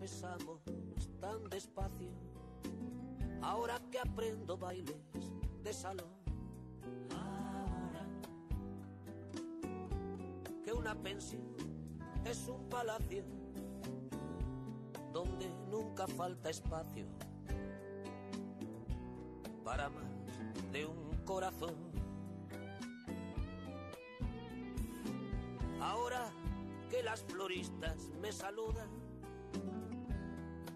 Pesamos tan despacio. Ahora que aprendo bailes de salón. Ahora que una pensión es un palacio donde nunca falta espacio para más de un corazón. Ahora que las floristas me saludan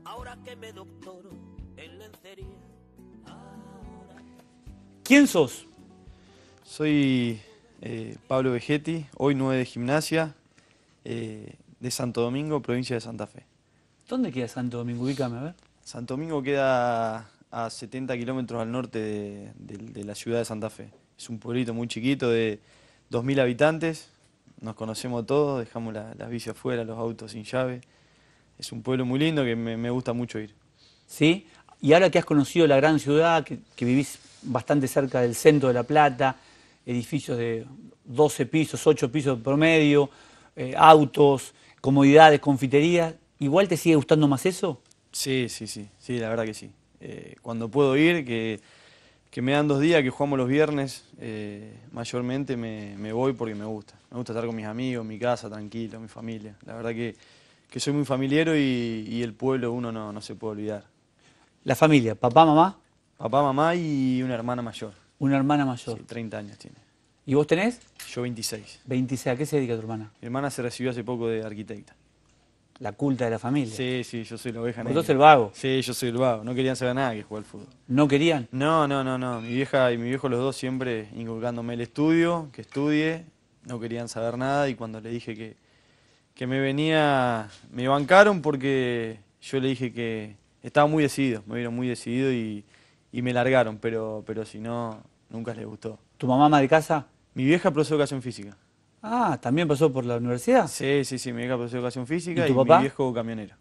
Ahora que me doctoro en lencería. ¿Quién sos? Soy eh, Pablo Vegetti, hoy 9 de gimnasia, eh, de Santo Domingo, provincia de Santa Fe. ¿Dónde queda Santo Domingo? Ubícame, a ver. Santo Domingo queda a 70 kilómetros al norte de, la ciudad de Santa Fe. Es un pueblito muy chiquito de 2.000 habitantes, nos conocemos todos, dejamos las bici afuera, los autos sin llave es un pueblo muy lindo que me, gusta mucho ir. ¿Sí? Y ahora que has conocido la gran ciudad, que, vivís bastante cerca del centro de La Plata, edificios de 12 pisos, 8 pisos promedio, eh, autos, comodidades, confiterías, ¿igual te sigue gustando más eso? Sí, sí, sí, sí, la verdad que sí. Eh, cuando puedo ir, que, me dan dos días, que jugamos los viernes, eh, mayormente me, me voy porque me gusta. Me gusta estar con mis amigos, mi casa, tranquilo, mi familia. La verdad que que soy muy familiero y, el pueblo uno no, no se puede olvidar. La familia, papá, mamá. Papá, mamá y una hermana mayor. Una hermana mayor. Sí, 30 años tiene. ¿Y vos tenés? Yo 26. 26. ¿A qué se dedica tu hermana? Mi hermana se recibió hace poco de arquitecta. La culta de la familia. Sí, sí, yo soy la oveja negra. ¿Vos el vago? Sí, yo soy el vago. No querían saber nada que jugar al fútbol. ¿No querían? No, no, no, no. Mi vieja y mi viejo los dos siempre inculcándome el estudio, que estudie. No querían saber nada y cuando le dije que, que me venía, me bancaron porque yo le dije que estaba muy decidido, me vieron muy decidido y, me largaron, pero, pero si no, nunca les gustó. ¿Tu mamá ama de casa? Mi vieja profesó educación física. Ah, ¿también pasó por la universidad? Sí, sí, sí, mi vieja profesó educación física y, mi viejo camionero.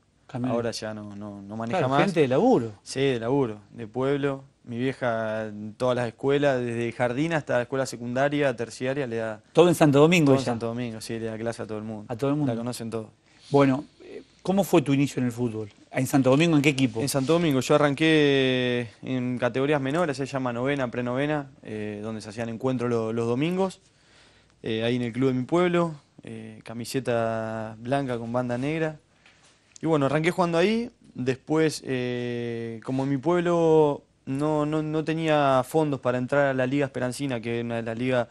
Ahora ya no, no, no maneja claro, más. gente de laburo. Sí, de laburo, de pueblo, mi vieja en todas las escuelas, desde jardín hasta la escuela secundaria, terciaria, le da... Todo en Santo Domingo Todo en Santo Domingo, sí, le da clase a todo el mundo. A todo el mundo. La conocen todos. Bueno, ¿cómo fue tu inicio en el fútbol? ¿En Santo Domingo en qué equipo? En Santo Domingo, yo arranqué en categorías menores, se llama novena, prenovena, eh, donde se hacían encuentros los, domingos, eh, ahí en el club de mi pueblo, eh, camiseta blanca con banda negra. Y bueno, arranqué jugando ahí, después, como en mi pueblo no, no, no tenía fondos para entrar a la Liga Esperancina, que es una de las ligas,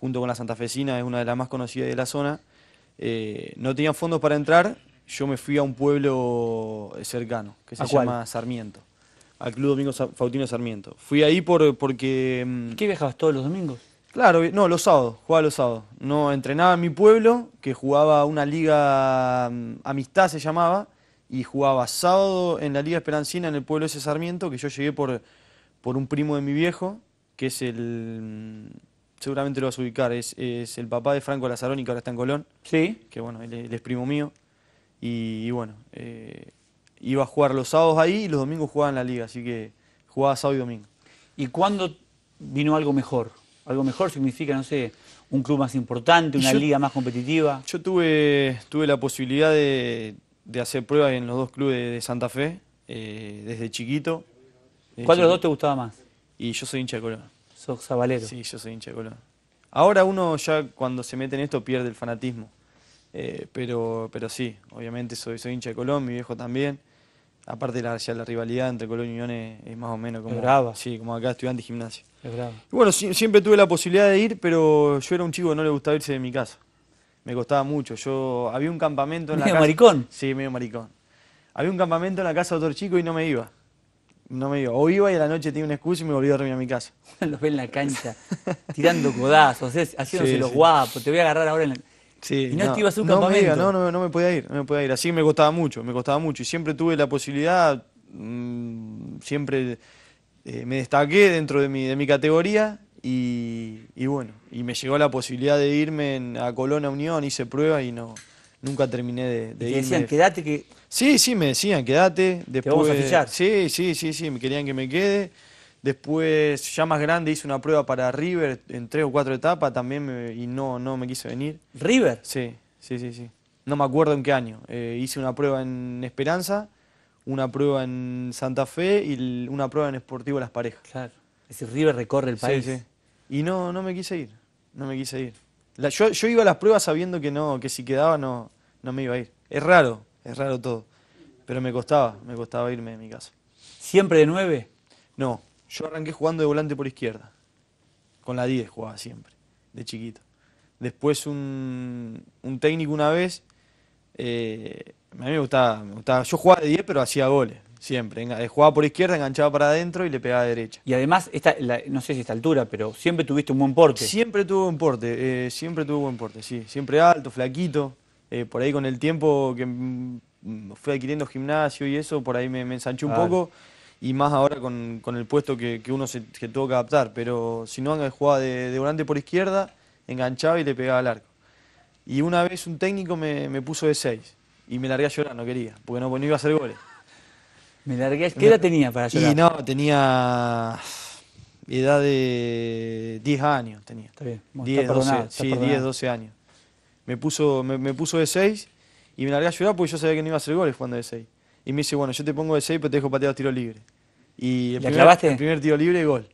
junto con la Santa Fecina, es una de las más conocidas de la zona. Eh, no tenía fondos para entrar, yo me fui a un pueblo cercano, que se llama Sarmiento, al Club Domingo Fautino Sarmiento. Fui ahí por, porque... Mm, ¿Qué viajabas todos los domingos? Claro, no, los sábados, jugaba los sábados. No, entrenaba en mi pueblo, que jugaba una liga mm, amistad se llamaba, y jugaba sábado en la Liga Esperancina en el pueblo ese Sarmiento, que yo llegué por, por un primo de mi viejo, que es el. Mm, seguramente lo vas a ubicar, es, el papá de Franco Lazaroni, que ahora está en Colón. Sí. Que bueno, él, es primo mío. Y, bueno, eh, iba a jugar los sábados ahí y los domingos jugaba en la liga, así que jugaba sábado y domingo. ¿Y cuándo vino algo mejor? Algo mejor significa, no sé, un club más importante, una liga más competitiva. Yo tuve, tuve la posibilidad de de hacer pruebas en los dos clubes de Santa Fe, eh, desde chiquito. ¿Cuál de los dos te gustaba más? Y yo soy hincha de Colón. ¿Sos sabalero? Sí, yo soy hincha de Colón. Ahora uno ya cuando se mete en esto pierde el fanatismo. Eh, pero, pero sí, obviamente soy, soy hincha de Colón, mi viejo también. Aparte la, ya la rivalidad entre Colón y Unión es, más o menos como, brava. Sí, como acá estudiante de gimnasio Es bueno, siempre tuve la posibilidad de ir, pero yo era un chico que no le gustaba irse de mi casa me costaba mucho. Yo había un campamento en la casa. maricón? Sí, medio maricón. Había un campamento en la casa de otro chico y no me iba. No me iba. O iba y a la noche tenía una excusa y me volví a dormir a mi casa. los ve en la cancha, tirando codazos, haciéndose los guapos, te voy a agarrar ahora en la... y no, te ibas a un campamento. no, no, me podía ir, me podía ir. Así me costaba mucho, me costaba mucho. Y siempre tuve la posibilidad, mm, siempre eh, me destaqué dentro de mi, de mi categoría y, bueno, y me llegó la posibilidad de irme a Colón Unión, hice prueba y no nunca terminé de, irme. ¿Y decían, quédate que... Sí, sí, me decían, quédate. Después, Sí, sí, sí, sí, me querían que me quede. Después, ya más grande, hice una prueba para River en tres o cuatro etapas también y no, no me quise venir. ¿River? Sí, sí, sí, sí. No me acuerdo en qué año. Eh, hice una prueba en Esperanza, una prueba en Santa Fe y una prueba en Sportivo Las Parejas. Claro. Es decir, River recorre el país. Sí, sí. Y no, no me quise ir, no me quise ir. yo, iba a las pruebas sabiendo que no, que si quedaba no, no me iba a ir. Es raro, es raro todo. Pero me costaba, me costaba irme de mi casa. ¿Siempre de nueve? No, yo arranqué jugando de volante por izquierda. Con la 10 jugaba siempre, de chiquito. Después un, técnico una vez, eh, a mí me gustaba, me gustaba, yo jugaba de 10 pero hacía goles. Siempre, eh, jugaba por izquierda, enganchaba para adentro y le pegaba derecha. Y además, esta, no sé si esta altura, pero siempre tuviste un buen porte. Siempre tuvo buen porte, eh, siempre tuvo buen porte, sí. Siempre alto, flaquito. Eh, por ahí con el tiempo que mm, mm, fui adquiriendo gimnasio y eso, por ahí me, me ensanché un poco. Y más ahora con, el puesto que, uno se tuvo que adaptar. Pero si no, jugaba de, volante por izquierda, enganchaba y le pegaba al arco. Y una vez un técnico me, puso de 6 y me largué a llorar, no quería, porque no iba a hacer goles. ¿Qué edad tenía para llorar? Y no, tenía edad de 10 años. Tenía. Está bien. 10, 12, sí, 10, 12 años. Me puso, me, puso de 6 y me largué a llorar porque yo sabía que no iba a hacer goles jugando de 6. Y me dice, bueno, yo te pongo de 6 pero te dejo patear tiro libre. Y el, ¿La primer, el primer tiro libre, gol.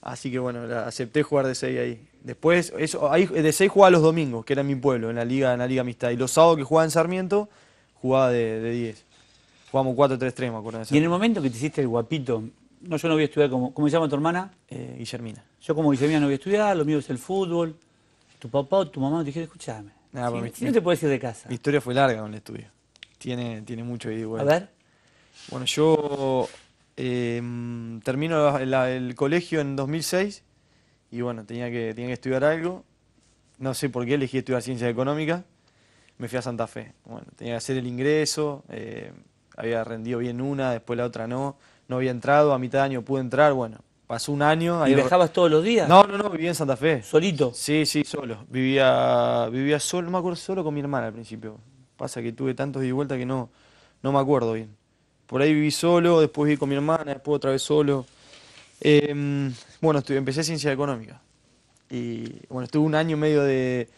Así que bueno, acepté jugar de 6 ahí. Después, eso, ahí, de 6 jugaba los domingos, que era en mi pueblo, en la liga, en la liga amistad. Y los sábados que jugaba en Sarmiento, jugaba de 10. Jugamos 4-3-3, me acuerdo Y en el momento que te hiciste el guapito, no, yo no voy a estudiar, como, ¿cómo se llama tu hermana? Eh, Guillermina. Yo como Guillermina no voy a estudiar, lo mío es el fútbol. Tu papá o tu mamá te dijeron, escúchame, pues, no te puedes ir de casa. Mi historia fue larga con el estudio. Tiene, tiene mucho ahí, A ver. Bueno, yo eh, termino el, colegio en 2006 y bueno, tenía que, que estudiar algo. No sé por qué elegí estudiar ciencias económicas. Me fui a Santa Fe. Bueno, tenía que hacer el ingreso, eh, había rendido bien una, después la otra no, no había entrado, a mitad de año pude entrar, bueno, pasó un año. ¿Y viajabas todos los días? No, no, no, vivía en Santa Fe. ¿Solito? Sí, sí, solo. Vivía, vivía solo, me acuerdo, solo con mi hermana al principio. Pasa que tuve tantos de vuelta que no, no me acuerdo bien. Por ahí viví solo, después viví con mi hermana, después otra vez solo. Em, bueno, estuve, empecé ciencia económica. Y bueno, estuve un año y medio de,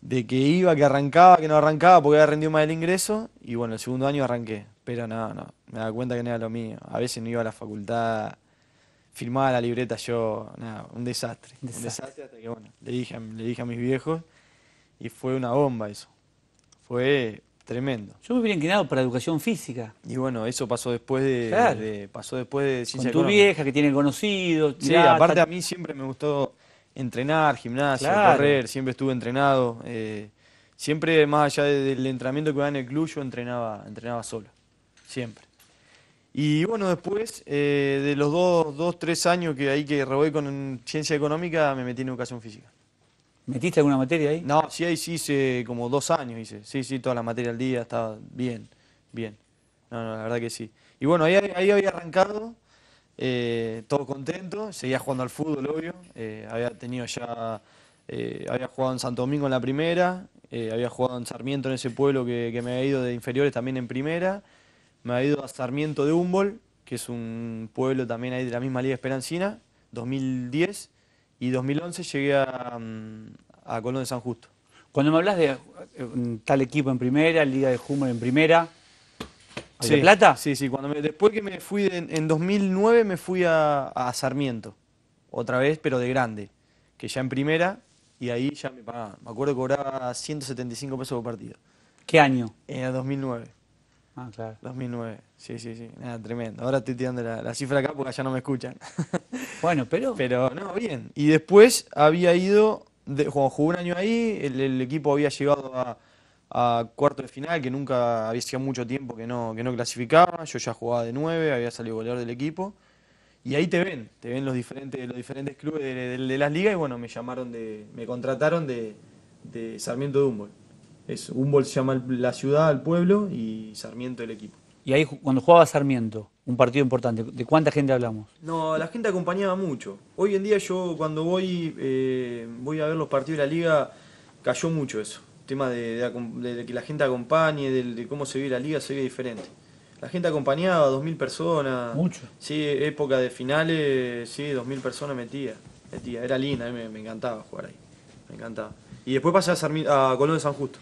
de que iba, que arrancaba, que no arrancaba porque había rendido más el ingreso. Y bueno, el segundo año arranqué. Pero no, no, me daba cuenta que no era lo mío. A veces no iba a la facultad, firmaba la libreta yo, nada, un desastre. Un desastre hasta que bueno, le dije, le dije a mis viejos y fue una bomba eso. Fue tremendo. Yo me hubiera inclinado para educación física. Y bueno, eso pasó después de, pasó después de Con tu vieja que tiene conocido. Sí, aparte a mí siempre me gustó entrenar, gimnasia, correr, siempre estuve entrenado. Eh, siempre, más allá del entrenamiento que dan en el club, yo entrenaba, entrenaba solo, siempre. Y bueno, después eh, de los dos, dos, tres años que ahí que robé con ciencia económica, me metí en educación física. ¿Metiste alguna materia ahí? No, sí, ahí sí hice como dos años, hice. Sí, sí, toda la materia al día, estaba bien, bien. No, no, la verdad que sí. Y bueno, ahí, ahí había arrancado eh, todo contento, seguía jugando al fútbol, obvio. Eh, había tenido ya. Eh, había jugado en Santo Domingo en la primera, había jugado en Sarmiento en ese pueblo que, me había ido de inferiores también en primera. Me había ido a Sarmiento de Humboldt, que es un pueblo también ahí de la misma Liga Esperancina, 2010. Y 2011 llegué a, mm, a Colón de San Justo. Cuando me hablas de tal equipo en primera, Liga de Humboldt en primera, Sí, ¿De plata? Sí, sí. después que me fui, en 2009 me fui a, Sarmiento, otra vez, pero de grande, que ya en primera, y ahí ya me pagaban. Me acuerdo que cobraba 175 pesos por partido. ¿Qué año? En 2009. Ah, claro. 2009, sí, sí, sí. Nada, tremendo. Ahora estoy tirando la, la cifra acá porque ya no me escuchan. bueno, pero... Pero no, bien. Y después había ido, de, jugó un año ahí, el equipo había llegado a a cuarto de final, que nunca había sido mucho tiempo que no, que no clasificaba, yo ya jugaba de nueve, había salido goleador del equipo, y ahí te ven, te ven los diferentes, los diferentes clubes de, las ligas, y bueno, me llamaron de, me contrataron de, Sarmiento de Humboldt. Es, Humboldt se llama la ciudad, el pueblo, y Sarmiento el equipo. Y ahí cuando jugaba Sarmiento, un partido importante, ¿de cuánta gente hablamos? No, la gente acompañaba mucho. Hoy en día yo cuando voy, eh, voy a ver los partidos de la liga, cayó mucho eso tema de, que la gente acompañe, de, cómo se vive la liga, se vive diferente. La gente acompañaba, 2.000 personas. Mucho. Sí, época de finales, sí, 2.000 personas metía. metía. Era linda, me, encantaba jugar ahí. Me encantaba. Y después pasé a, Colón de San Justo.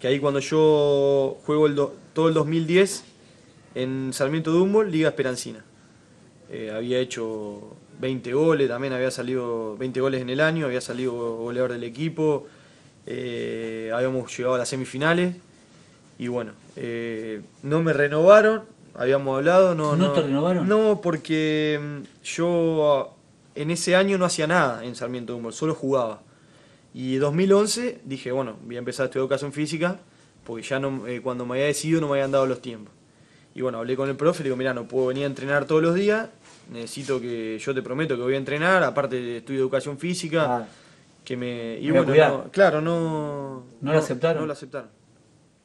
Que ahí cuando yo juego el todo el 2010 en Sarmiento Dumbo, Liga Esperancina. Eh, había hecho 20 goles, también había salido 20 goles en el año, había salido goleador del equipo, eh, habíamos llegado a las semifinales y bueno, eh, no me renovaron, habíamos hablado, no, no, no, te renovaron? No, porque mm, yo ah, en ese año no hacía nada en Sarmiento de Humboldt, solo jugaba. Y 2011 dije, bueno, voy a empezar a estudiar educación física, porque ya no, eh, cuando me había decidido no me habían dado los tiempos. Y bueno, hablé con el profe, le digo, mira, no puedo venir a entrenar todos los días, necesito que, yo te prometo que voy a entrenar, aparte de estudio educación física que me... Y bueno, claro, no... ¿No, lo aceptaron? No lo aceptaron.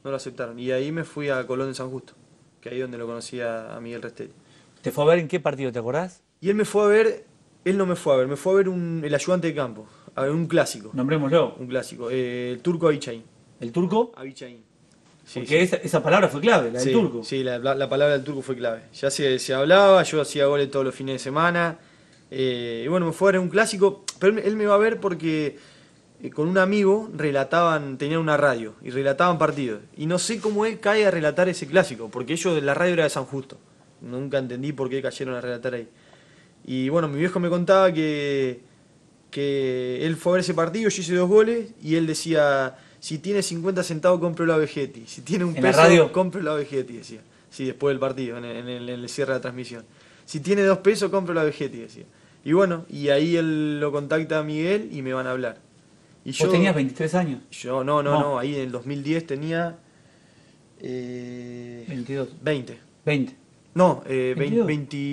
No lo aceptaron. Y ahí me fui a Colón de San Justo, que ahí donde lo conocía a, Miguel Restelli. ¿Te fue a ver en qué partido, te acordás? Y él me fue a ver, él no me fue a ver, me fue a ver un, el ayudante de campo, a ver un clásico. Nombrémoslo. Un clásico, eh, el turco Avichain. ¿El turco? Avichain. Sí, Porque Esa, palabra fue clave, la del turco. Sí, la, palabra del turco fue clave. Ya se, se hablaba, yo hacía goles todos los fines de semana. Eh, y bueno, me fue a ver un clásico, pero él me va a ver porque eh, con un amigo relataban, tenían una radio y relataban partidos. Y no sé cómo él cae a relatar ese clásico, porque ellos, la radio era de San Justo. Nunca entendí por qué cayeron a relatar ahí. Y bueno, mi viejo me contaba que, que él fue a ver ese partido, yo hice dos goles y él decía, si tiene 50 centavos compre la Vegetti, si tiene un peso compre la Vegetti, decía. Sí, después del partido, en el, cierre de la transmisión. Si tiene dos pesos compre la Vegetti, decía. Y bueno, y ahí él lo contacta a Miguel y me van a hablar. yo, tenías 23 años? Yo, no, no, no, ahí en el 2010 tenía... 22. 20. 20. No, 21. Eh,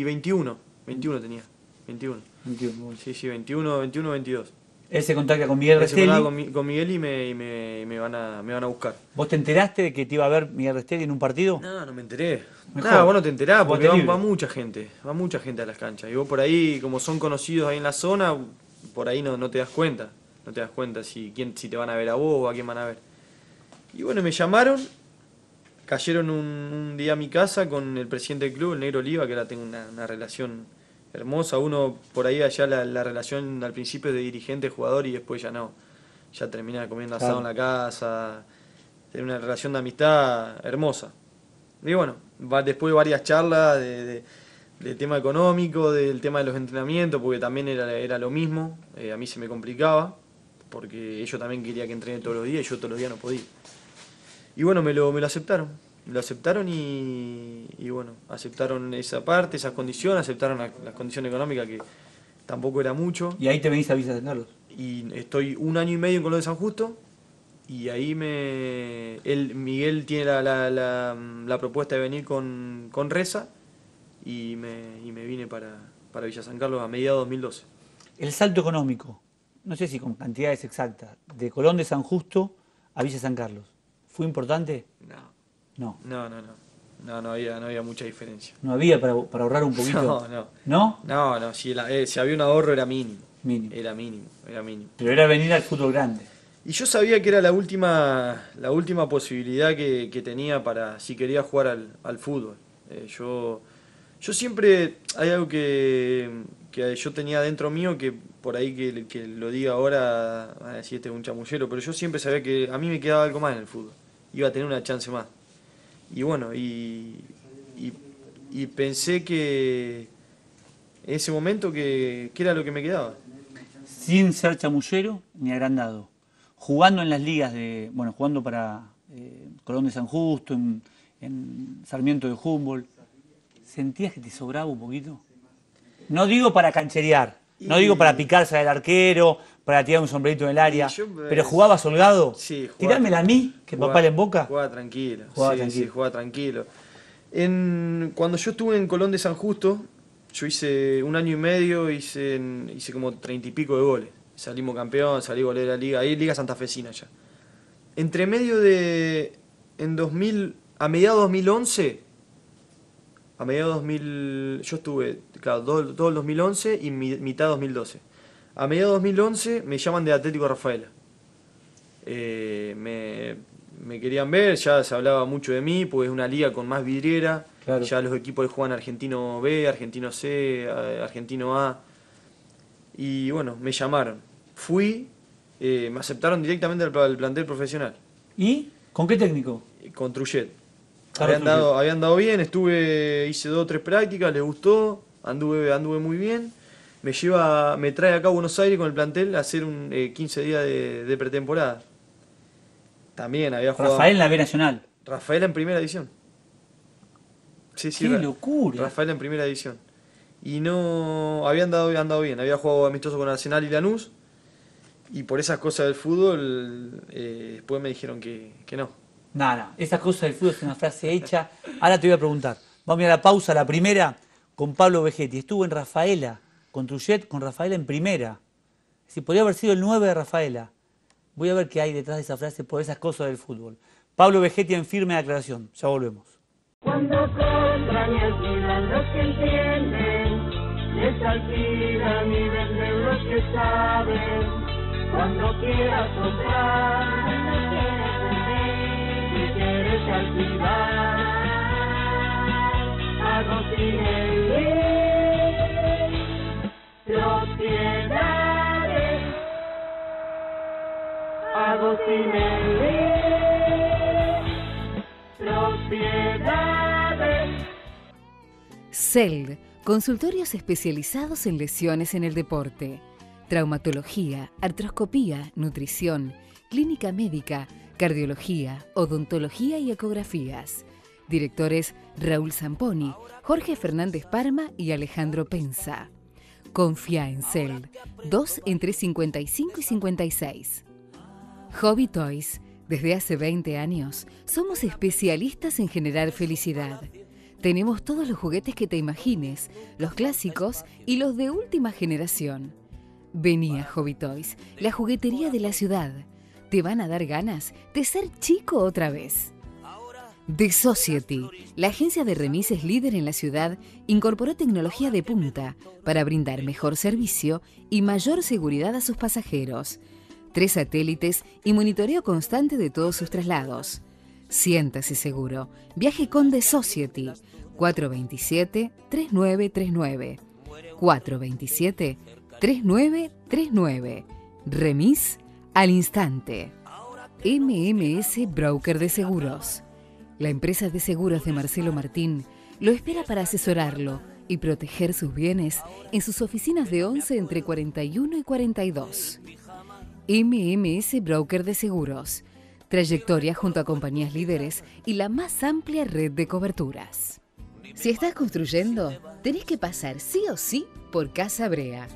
21 tenía. 21. 21. Sí, sí, 21, 21, 22. Ese se con Miguel Restelli. con, Miguel y, me, van a, buscar. ¿Vos te enteraste de que te iba a ver Miguel Restelli en un partido? No, no me enteré. Nada, vos no te enterás porque va, mucha gente, va mucha gente a las canchas. Y vos por ahí, como son conocidos ahí en la zona, por ahí no, te das cuenta. No te das cuenta si, quién, si te van a ver a vos o a quién van a ver. Y bueno, me llamaron, cayeron un, día a mi casa con el presidente del club, el Negro Oliva, que ahora tengo una relación hermosa. Uno por ahí allá la, relación al principio de dirigente, jugador y después ya no. Ya termina comiendo asado en la casa. Tiene una relación de amistad hermosa. Y bueno, va, después varias charlas de, del tema económico, del tema de los entrenamientos, porque también era, lo mismo. Eh, a mí se me complicaba, porque ellos también querían que entrené todos los días y yo todos los días no podía. Y bueno, me lo, me lo aceptaron lo aceptaron y, bueno, aceptaron esa parte, esas condiciones, aceptaron las condiciones económicas que tampoco era mucho. ¿Y ahí te venís a Villa San Carlos? Y estoy un año y medio en Colón de San Justo y ahí me Miguel tiene la, la, propuesta de venir con, Reza y me, y me vine para, Villa San Carlos a mediados 2012. El salto económico, no sé si con cantidades exactas, de Colón de San Justo a Villa San Carlos, ¿fue importante? No no. No, no, no. No, había, no había mucha diferencia. ¿No había para, ahorrar un poquito? No, no. ¿No? No, eh, Si, había un ahorro era mínimo. Mínimo. Era mínimo, era mínimo. Pero era venir al fútbol grande. Y yo sabía que era la última, la última posibilidad que, tenía para si quería jugar al, fútbol. Eh, yo, yo siempre, hay algo que, que, yo tenía dentro mío, que por ahí que, lo diga ahora, ah, Si este es un chamullero, pero yo siempre sabía que a mí me quedaba algo más en el fútbol. Iba a tener una chance más y bueno, y, y, pensé que en ese momento que, era lo que me quedaba. Sin ser chamullero ni agrandado, jugando en las ligas de, bueno, jugando para eh, Colón de San Justo, en, en Sarmiento de Humboldt, ¿sentías que te sobraba un poquito? No digo para cancherear, no digo para picarse al arquero, para tirar un sombrerito en el área. pero jugaba holgado. Sí, Tirármela a mí, que papá le en boca. Jugaba tranquilo. Jugaba tranquilo. tranquilo. En, cuando yo estuve en Colón de San Justo, yo hice un año y medio, hice, hice como treinta y pico de goles. Salimos campeón, salí goleador de la liga, ahí Liga Santafesina ya. Entre medio de. En 2000. A mediados 2011. A mediados 2000. Yo estuve, claro, todo, el 2011 y mitad de 2012 a mediados de 2011 me llaman de Atlético Rafaela. Eh, me, querían ver, ya se hablaba mucho de mí, pues es una liga con más vidriera. Ya los equipos juegan Argentino B, Argentino C, eh, Argentino A. Y bueno, me llamaron. Fui, eh, me aceptaron directamente al, plantel profesional. ¿Y? ¿Con qué técnico? Con Trujet. Ah, habían, dado, bien, estuve, hice dos o tres prácticas, les gustó, anduve, anduve muy bien me lleva, me trae acá a Buenos Aires con el plantel a hacer un 15 eh, días de, pretemporada. También había jugado. Rafael en la B Nacional. Rafael en primera edición. Sí, sí. Qué locura. Rafael en primera edición. Y no. Había andado, bien. Había jugado amistoso con Nacional y Lanús. Y por esas cosas del fútbol, eh, después me dijeron que, no. Nada, esas cosas del fútbol es una frase hecha. Ahora te voy a preguntar. Vamos a ir a la pausa, la primera, con Pablo Vegetti. Estuvo en Rafaela con Truchet, con Rafaela en primera. Si podría haber sido el 9 de Rafaela. Voy a ver qué hay detrás de esa frase por esas cosas del fútbol. Pablo Vegetti en firme aclaración. Ya volvemos. Cuando y alquilan los que entienden, les alquilan y venden los que saben. Cuando quieras comprar, cuando vender, si quieres alquilar, a propiedades. Agustín Los propiedades. CELD, consultorios especializados en lesiones en el deporte. Traumatología, artroscopía, nutrición, clínica médica, cardiología, odontología y ecografías. Directores Raúl Zamponi, Jorge Fernández Parma y Alejandro Pensa. Confía en Cell. 2 entre 55 y 56. Hobby Toys. Desde hace 20 años, somos especialistas en generar felicidad. Tenemos todos los juguetes que te imagines, los clásicos y los de última generación. Venía Hobby Toys, la juguetería de la ciudad. Te van a dar ganas de ser chico otra vez. The Society, la agencia de remises líder en la ciudad, incorporó tecnología de punta para brindar mejor servicio y mayor seguridad a sus pasajeros. Tres satélites y monitoreo constante de todos sus traslados. Siéntase seguro. Viaje con The Society. 427-3939. 427-3939. Remis al instante. MMS Broker de Seguros. La empresa de seguros de Marcelo Martín lo espera para asesorarlo y proteger sus bienes en sus oficinas de 11 entre 41 y 42. MMS Broker de Seguros. Trayectoria junto a compañías líderes y la más amplia red de coberturas. Si estás construyendo, tenés que pasar sí o sí por Casa Brea.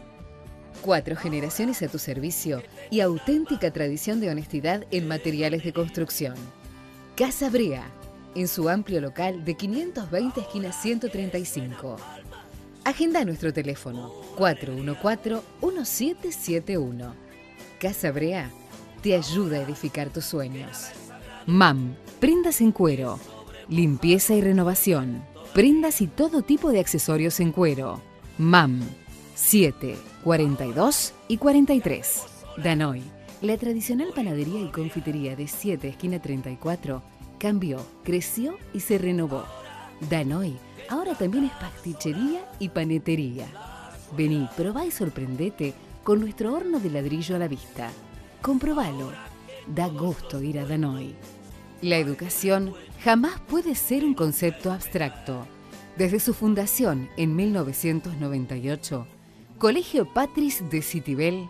Cuatro generaciones a tu servicio y auténtica tradición de honestidad en materiales de construcción. Casa Brea, en su amplio local de 520 esquina 135. Agenda nuestro teléfono 414-1771. Casa Brea te ayuda a edificar tus sueños. MAM, prendas en cuero, limpieza y renovación, prendas y todo tipo de accesorios en cuero. MAM 7, 42 y 43. Danoy, la tradicional panadería y confitería de 7 esquina 34 cambió, creció y se renovó. Danoy ahora también es pastichería y panetería. Vení, probá y sorprendete con nuestro horno de ladrillo a la vista. Comprobalo. Da gusto ir a Danoy. La educación jamás puede ser un concepto abstracto. Desde su fundación en 1998, Colegio Patris de Citibel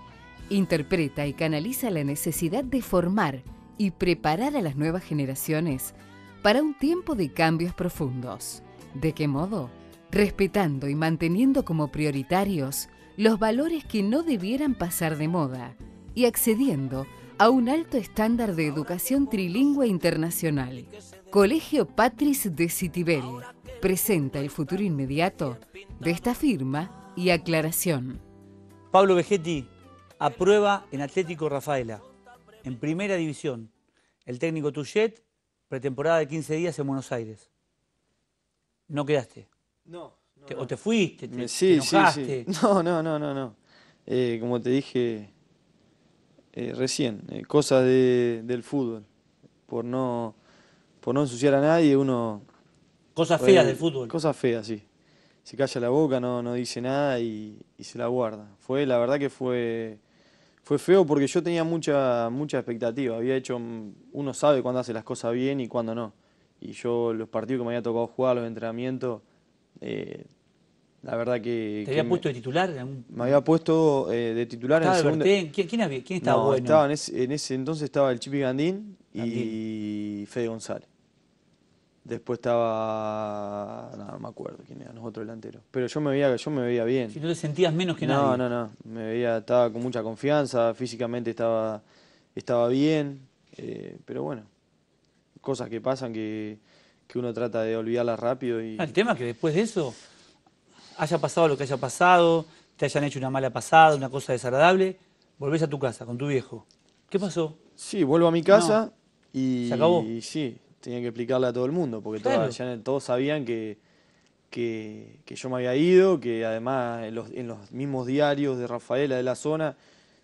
interpreta y canaliza la necesidad de formar y preparar a las nuevas generaciones para un tiempo de cambios profundos. ¿De qué modo? Respetando y manteniendo como prioritarios los valores que no debieran pasar de moda y accediendo a un alto estándar de educación trilingüe internacional. Colegio Patris de Citibel presenta el futuro inmediato de esta firma y aclaración. Pablo Vegetti aprueba en Atlético Rafaela en primera división. El técnico Tuchet, pretemporada de 15 días en Buenos Aires. No quedaste. No. O te fuiste, te, sí, enojaste. Sí, sí. No, no, no, no, no. Eh, como te dije eh, recién, eh, cosas del fútbol. Por no, por no ensuciar a nadie, uno... Cosas feas del fútbol. Cosas feas, sí. Se calla la boca, no, no dice nada y, y se la guarda. Fue, la verdad que fue fue feo porque yo tenía mucha, mucha expectativa. Había hecho, mm, uno sabe cuándo hace las cosas bien y cuándo no. Y yo los partidos que me había tocado jugar, los entrenamientos, eh, la verdad que... ¿Te había puesto de titular? Me había puesto de titular en eh, el segundo... ¿Quién, estaba en, ese, entonces estaba el Chipi Gandín, Gandín, y Fede González. Después estaba. No, me acuerdo quién era, nosotros delanteros. Pero yo me veía, yo me veía bien. Si no te sentías menos que nadie. No, no, no. Me veía, estaba con mucha confianza, físicamente estaba, estaba bien. Eh, pero bueno, cosas que pasan que, uno trata de olvidarlas rápido. Y... Ah, el tema es que después de eso, haya pasado lo que haya pasado, te hayan hecho una mala pasada, una cosa desagradable, volvés a tu casa con tu viejo. ¿Qué pasó? Sí, vuelvo a mi casa y. Se acabó. Y sí, tenía que explicarle a todo el mundo, porque todos sabían que, que, yo me había ido, que además en los, mismos diarios de Rafaela de la zona,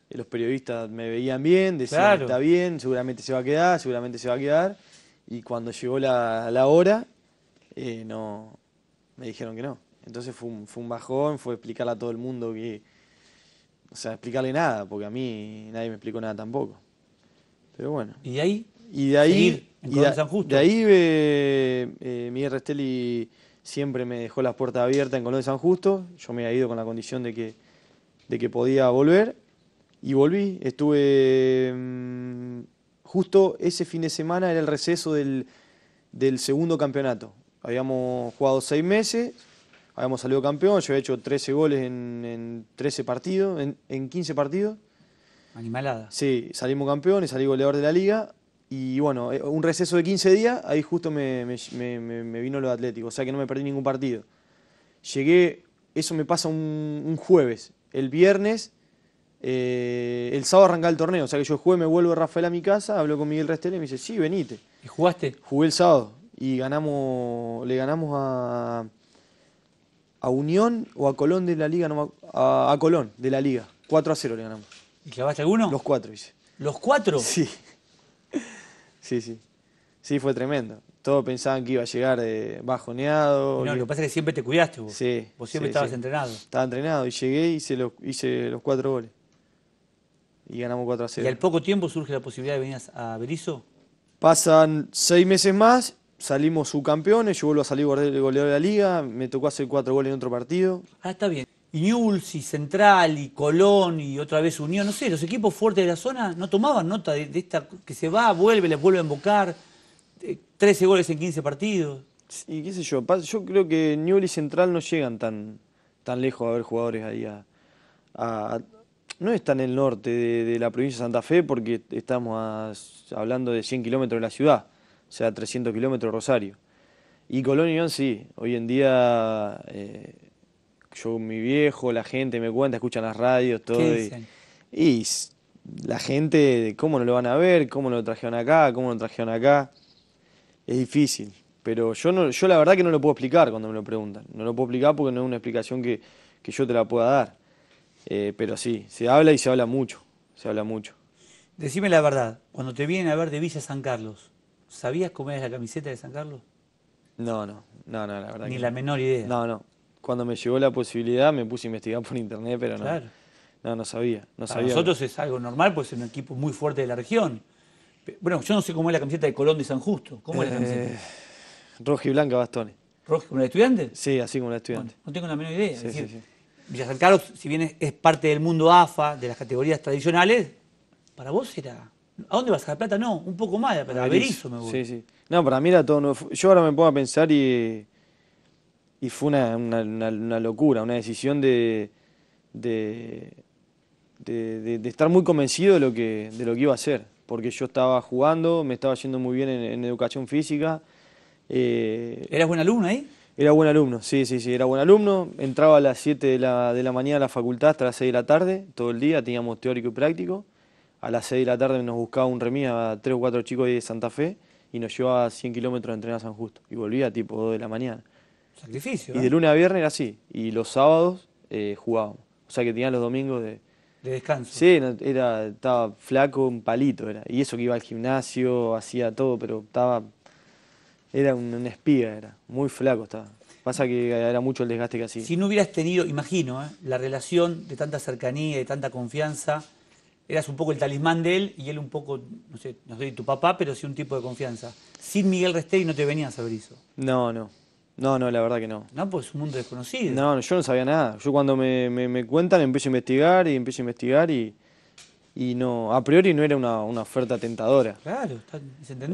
eh, los periodistas me veían bien, decían que está bien, seguramente se va a quedar, seguramente se va a quedar. Y cuando llegó la, hora, eh, no, me dijeron que no. Entonces fue un, fue un bajón, fue explicarle a todo el mundo que, o sea, explicarle nada, porque a mí nadie me explicó nada tampoco. Pero bueno. ¿Y ahí? Y de ahí, y de, ahí eh, eh, Miguel Restelli siempre me dejó las puertas abiertas en Colón de San Justo. Yo me había ido con la condición de que, de que podía volver. Y volví. Estuve mm, justo ese fin de semana, era el receso del, del segundo campeonato. Habíamos jugado seis meses, habíamos salido campeón, yo había hecho 13 goles en, 13 partidos, en, 15 partidos. Animalada. Sí, salimos campeones, salí goleador de la liga. Y bueno, eh, un receso de 15 días, ahí justo me, vino lo de Atlético, o sea que no me perdí ningún partido. Llegué, eso me pasa un, jueves. El viernes, eh, el sábado arranca el torneo, o sea que yo jugué, me vuelvo Rafael a mi casa, hablo con Miguel Restel y me dice, sí, venite. ¿Y jugaste? Jugué el sábado y ganamos, le ganamos a, a Unión o a Colón de la Liga, no, a, a Colón de la Liga, 4 a 0 le ganamos. ¿Y clavaste alguno? Los cuatro dice. ¿Los cuatro? Sí sí, sí. Sí, fue tremendo. Todos pensaban que iba a llegar eh, bajoneado. No, lo que pasa es que siempre te cuidaste vos. Sí. Vos siempre estabas entrenado. Estaba entrenado y llegué y hice los, hice los cuatro goles. Y ganamos 4 a 0. ¿Y al poco tiempo surge la posibilidad de venir a Berizo? Pasan seis meses más, salimos subcampeones, yo vuelvo a salir goleador de la liga, me tocó hacer cuatro goles en otro partido. Ah, está bien y Central y Colón y otra vez Unión, no sé, los equipos fuertes de la zona no tomaban nota de, esta que se va, vuelve, les vuelve a invocar, 13 eh, goles en 15 partidos. Y qué sé yo, yo creo que Newell y Central no llegan tan, tan lejos a ver jugadores ahí a, no está en el norte de, la provincia de Santa Fe porque estamos hablando de 100 kilómetros de la ciudad, o sea, 300 kilómetros Rosario. Y Colón y Unión sí, hoy en día eh, yo, mi viejo, la gente me cuenta, escuchan las radios, todo. Y, la gente, ¿cómo no lo van a ver? ¿Cómo lo trajeron acá? ¿Cómo lo trajeron acá? Es difícil. Pero yo, no, yo la verdad que no lo puedo explicar cuando me lo preguntan. No lo puedo explicar porque no es una explicación que, yo te la pueda dar. Eh, pero sí, se habla y se habla mucho. Se habla mucho. Decime la verdad, cuando te vienen a ver de Villa San Carlos, ¿sabías cómo era la camiseta de San Carlos? No, no, no, no, la verdad. Ni la menor idea. No, no, cuando me llegó la posibilidad me puse a investigar por internet, pero no. Claro. No, no sabía. Para nosotros es algo normal, pues es un equipo muy fuerte de la región. Bueno, yo no sé cómo es la camiseta de Colón de San Justo. ¿Cómo es la camiseta? Eh, roja y blanca bastones. ¿Roja como la estudiante? Sí, así como la estudiante. no tengo la menor idea. Sí, sí, si bien es parte del mundo AFA, de las categorías tradicionales, para vos era. ¿A dónde vas? ¿A la plata? No, un poco más, pero a eso me voy. Sí, sí. No, para mí era todo. Yo ahora me pongo a pensar y y fue una, locura, una decisión de, estar muy convencido de lo, que, de lo que iba a hacer, porque yo estaba jugando, me estaba yendo muy bien en, educación física. Eh, ¿Eras buen alumno ahí? Era buen alumno, sí, sí, sí, era buen alumno. Entraba a las 7 de la, mañana a la facultad hasta las 6 de la tarde, todo el día, teníamos teórico y práctico. A las 6 de la tarde nos buscaba un remis a tres o cuatro chicos de Santa Fe y nos llevaba 100 kilómetros de entrenar a San Justo. Y volvía tipo 2 de la mañana. Sacrificio. Y de lunes a viernes era así. Y los sábados eh, jugábamos. O sea que tenían los domingos de. De descanso. Sí, era, estaba flaco, un palito era. Y eso que iba al gimnasio, hacía todo, pero estaba. Era un, espiga, era. Muy flaco estaba. Pasa que era mucho el desgaste que hacía. Si no hubieras tenido, imagino, ¿eh? la relación de tanta cercanía, de tanta confianza, eras un poco el talismán de él y él un poco, no sé, no sé, tu papá, pero sí un tipo de confianza. Sin Miguel Restey no te venías a eso No, no. No, no, la verdad que no. No, pues es un mundo desconocido. No, yo no sabía nada. Yo cuando me, me, cuentan empiezo a investigar y empiezo a investigar y, no, a priori no era una, oferta tentadora. Claro, está,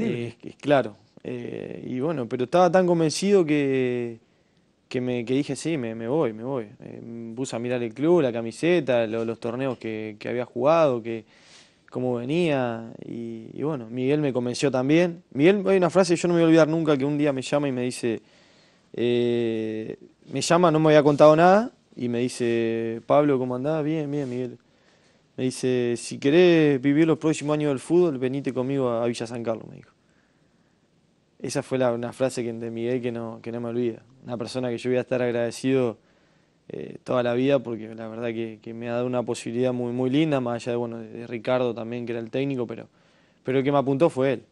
es es, claro. Eh, y bueno, pero estaba tan convencido que, que, me, dije, sí, me, voy, me voy. Eh, me puse a mirar el club, la camiseta, los torneos que, que, había jugado, que cómo venía. Y, y bueno, Miguel me convenció también. Miguel, hay una frase que yo no me voy a olvidar nunca, que un día me llama y me dice eh, me llama, no me había contado nada, y me dice, Pablo, ¿cómo andás? Bien, bien, Miguel. Me dice, si querés vivir los próximos años del fútbol, venite conmigo a, Villa San Carlos, me dijo. Esa fue una frase que, de Miguel que no, que no me olvida. Una persona que yo voy a estar agradecido eh, toda la vida porque la verdad que, me ha dado una posibilidad muy, muy linda, más allá de, bueno, Ricardo también, que era el técnico, pero, pero el que me apuntó fue él.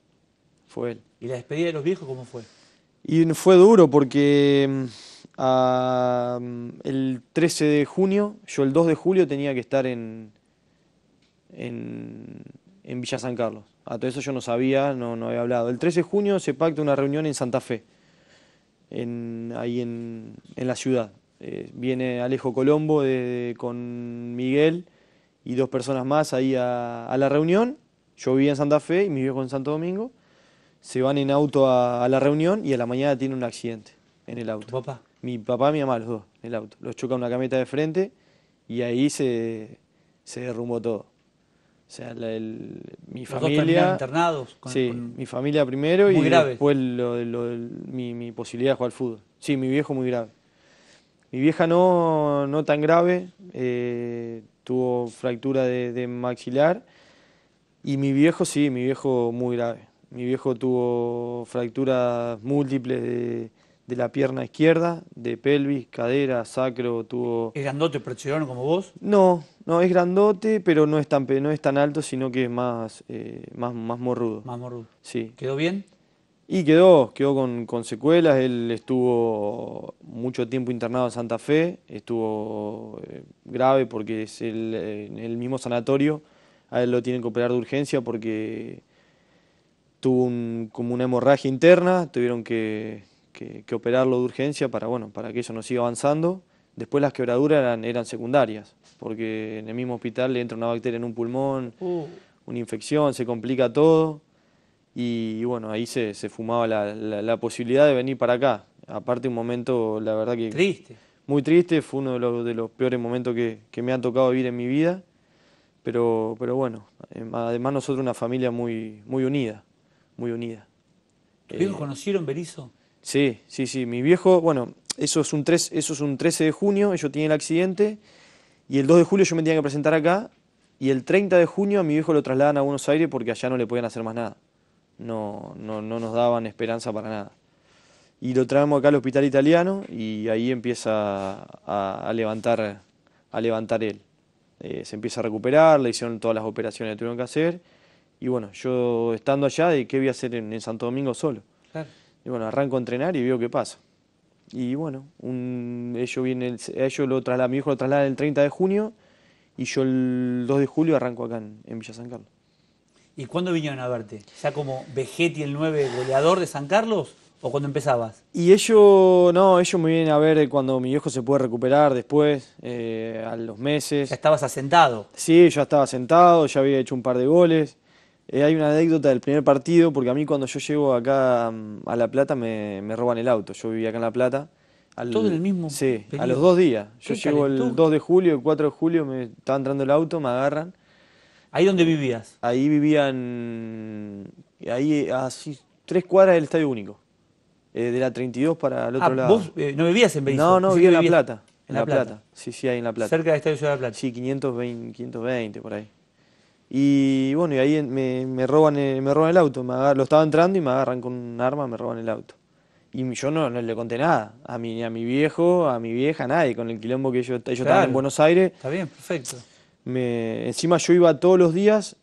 Fue él. ¿Y la despedida de los viejos cómo fue? Y fue duro porque mm, mm, el 13 de junio, yo el 2 de julio tenía que estar en, en, Villa San Carlos. A todo eso yo no sabía, no, no había hablado. El 13 de junio se pacta una reunión en Santa Fe, en, ahí en, la ciudad. Eh, viene Alejo Colombo con Miguel y dos personas más ahí a, la reunión. Yo vivía en Santa Fe y mi viejo en Santo Domingo se van en auto a, la reunión y a la mañana tiene un accidente en el auto. papá? Mi papá y mi mamá, los dos, en el auto. Los choca una cameta de frente y ahí se, se derrumbó todo. O sea, la, el, mi familia. internados. sí, mi familia primero y después lo, de mi, mi, posibilidad de jugar al fútbol. Sí, mi viejo muy grave. Mi vieja no, no tan grave, eh, tuvo fractura de, de maxilar. Y mi viejo sí, mi viejo muy grave. Mi viejo tuvo fracturas múltiples de, la pierna izquierda, de pelvis, cadera, sacro, tuvo... ¿Es grandote prechiano como vos? No, no, es grandote, pero no es tan, no es tan alto, sino que es más, eh, más, más morrudo. Más morrudo. Sí. ¿Quedó bien? Y quedó, quedó con, con, secuelas, él estuvo mucho tiempo internado en Santa Fe, estuvo eh, grave porque es el, en el mismo sanatorio, a él lo tienen que operar de urgencia porque tuvo como una hemorragia interna, tuvieron que, operarlo de urgencia para, bueno, para que eso no siga avanzando. Después las quebraduras eran, eran secundarias, porque en el mismo hospital le entra una bacteria en un pulmón, uh. una infección, se complica todo. Y, bueno, ahí se, se fumaba la, la, posibilidad de venir para acá. Aparte un momento, la verdad que... Triste. Muy triste, fue uno de los, de los peores momentos que, que me han tocado vivir en mi vida. Pero, pero bueno, además nosotros una familia muy, muy unida muy unida. ¿Tus viejos eh, conocieron Berizo? Sí, sí, sí. Mi viejo, bueno, eso es, un 13 de junio, ellos tienen el accidente, y el 2 de julio yo me tenía que presentar acá, y el 30 de junio a mi viejo lo trasladan a Buenos Aires porque allá no le podían hacer más nada. No, no, no nos daban esperanza para nada. Y lo traemos acá al hospital italiano y ahí empieza a, levantar, a levantar él. Eh, se empieza a recuperar, le hicieron todas las operaciones que tuvieron que hacer y bueno, yo estando allá, de qué voy a hacer en, Santo Domingo solo? Y bueno, arranco a entrenar y veo qué pasa. Y bueno, un, ellos, viene ellos lo trasladan, mi hijo lo traslada el 30 de junio y yo el 2 de julio arranco acá en, Villa San Carlos. ¿Y cuándo vinieron a verte? ¿Ya como Vegetti el 9 goleador de San Carlos? ¿O cuando empezabas? Y ellos, no, ellos me vienen a ver eh, cuando mi hijo se puede recuperar después, eh, a los meses. ¿Ya estabas asentado? Sí, yo estaba asentado, ya había hecho un par de goles. Eh, hay una anécdota del primer partido, porque a mí cuando yo llego acá mm, a La Plata me, roban el auto. Yo vivía acá en La Plata. ¿Todo ¿Todo el mismo? Sí, a los dos días. Yo llego el 2 de julio, el 4 de julio, me estaba entrando el auto, me agarran. ¿Ahí dónde vivías? Ahí vivían. Ahí, así, tres cuadras del Estadio Único. Eh, de la 32 para el otro ah, lado. ¿Vos eh, no vivías en Berizo? No, no, vivía en La Plata. En La, Plata. Sí, sí, ahí en La Plata. Cerca del Estadio Ciudad de La Plata. Sí, 520, 520 por ahí. Y bueno, y ahí me, roban, el, me roban el auto. Me lo estaba entrando y me agarran con un arma, me roban el auto. Y yo no, no le conté nada, a mi, a mi viejo, a mi vieja, a nadie, con el quilombo que yo, ellos, estaban en Buenos Aires. Está bien, perfecto. Me, encima yo iba todos los días,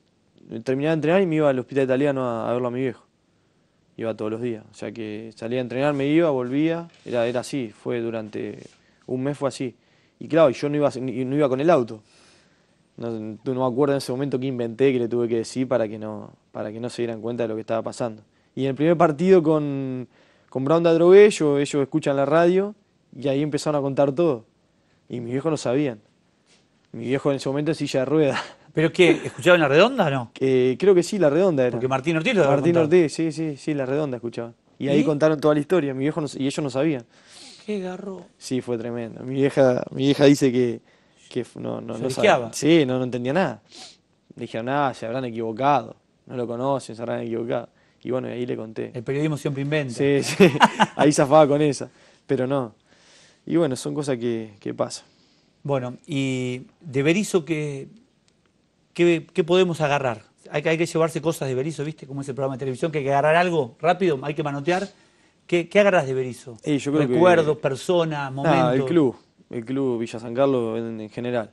terminaba de entrenar y me iba al hospital italiano a, verlo a mi viejo. Iba todos los días, o sea que salía a entrenar, me iba, volvía, era, era así, fue durante un mes fue así. Y claro, yo no iba, no iba con el auto. No, no, me acuerdo en ese momento que inventé, que le tuve que decir para que no, para que no se dieran cuenta de lo que estaba pasando. Y en el primer partido con, con Brown de ellos, escuchan la radio y ahí empezaron a contar todo. Y mis viejos no sabían. Mi viejo en ese momento en silla de rueda. ¿Pero qué? ¿Escuchaban la redonda o no? creo que sí, la redonda era. Porque Martín Ortiz lo Martín Ortiz, sí, sí, sí, la redonda escuchaban. Y, ahí contaron toda la historia, mi viejo y ellos no sabían. Qué garro. Sí, fue tremendo. Mi vieja, mi vieja dice que, que no, Sí, no, entendía nada. Le dijeron, ah, se habrán equivocado, no lo conocen, se habrán equivocado. Y bueno, ahí le conté. El periodismo siempre inventa. Sí, sí, ahí zafaba con esa, pero no. Y bueno, son cosas que, que pasan. Bueno, y de Berizo, ¿qué, qué, podemos agarrar? Hay que, hay que llevarse cosas de Berizo, ¿viste? Como es el programa de televisión, que hay que agarrar algo rápido, hay que manotear. ¿Qué, qué agarras de Berizo? Recuerdos, personas, momentos. Ah, el club el club Villa San Carlos en, general.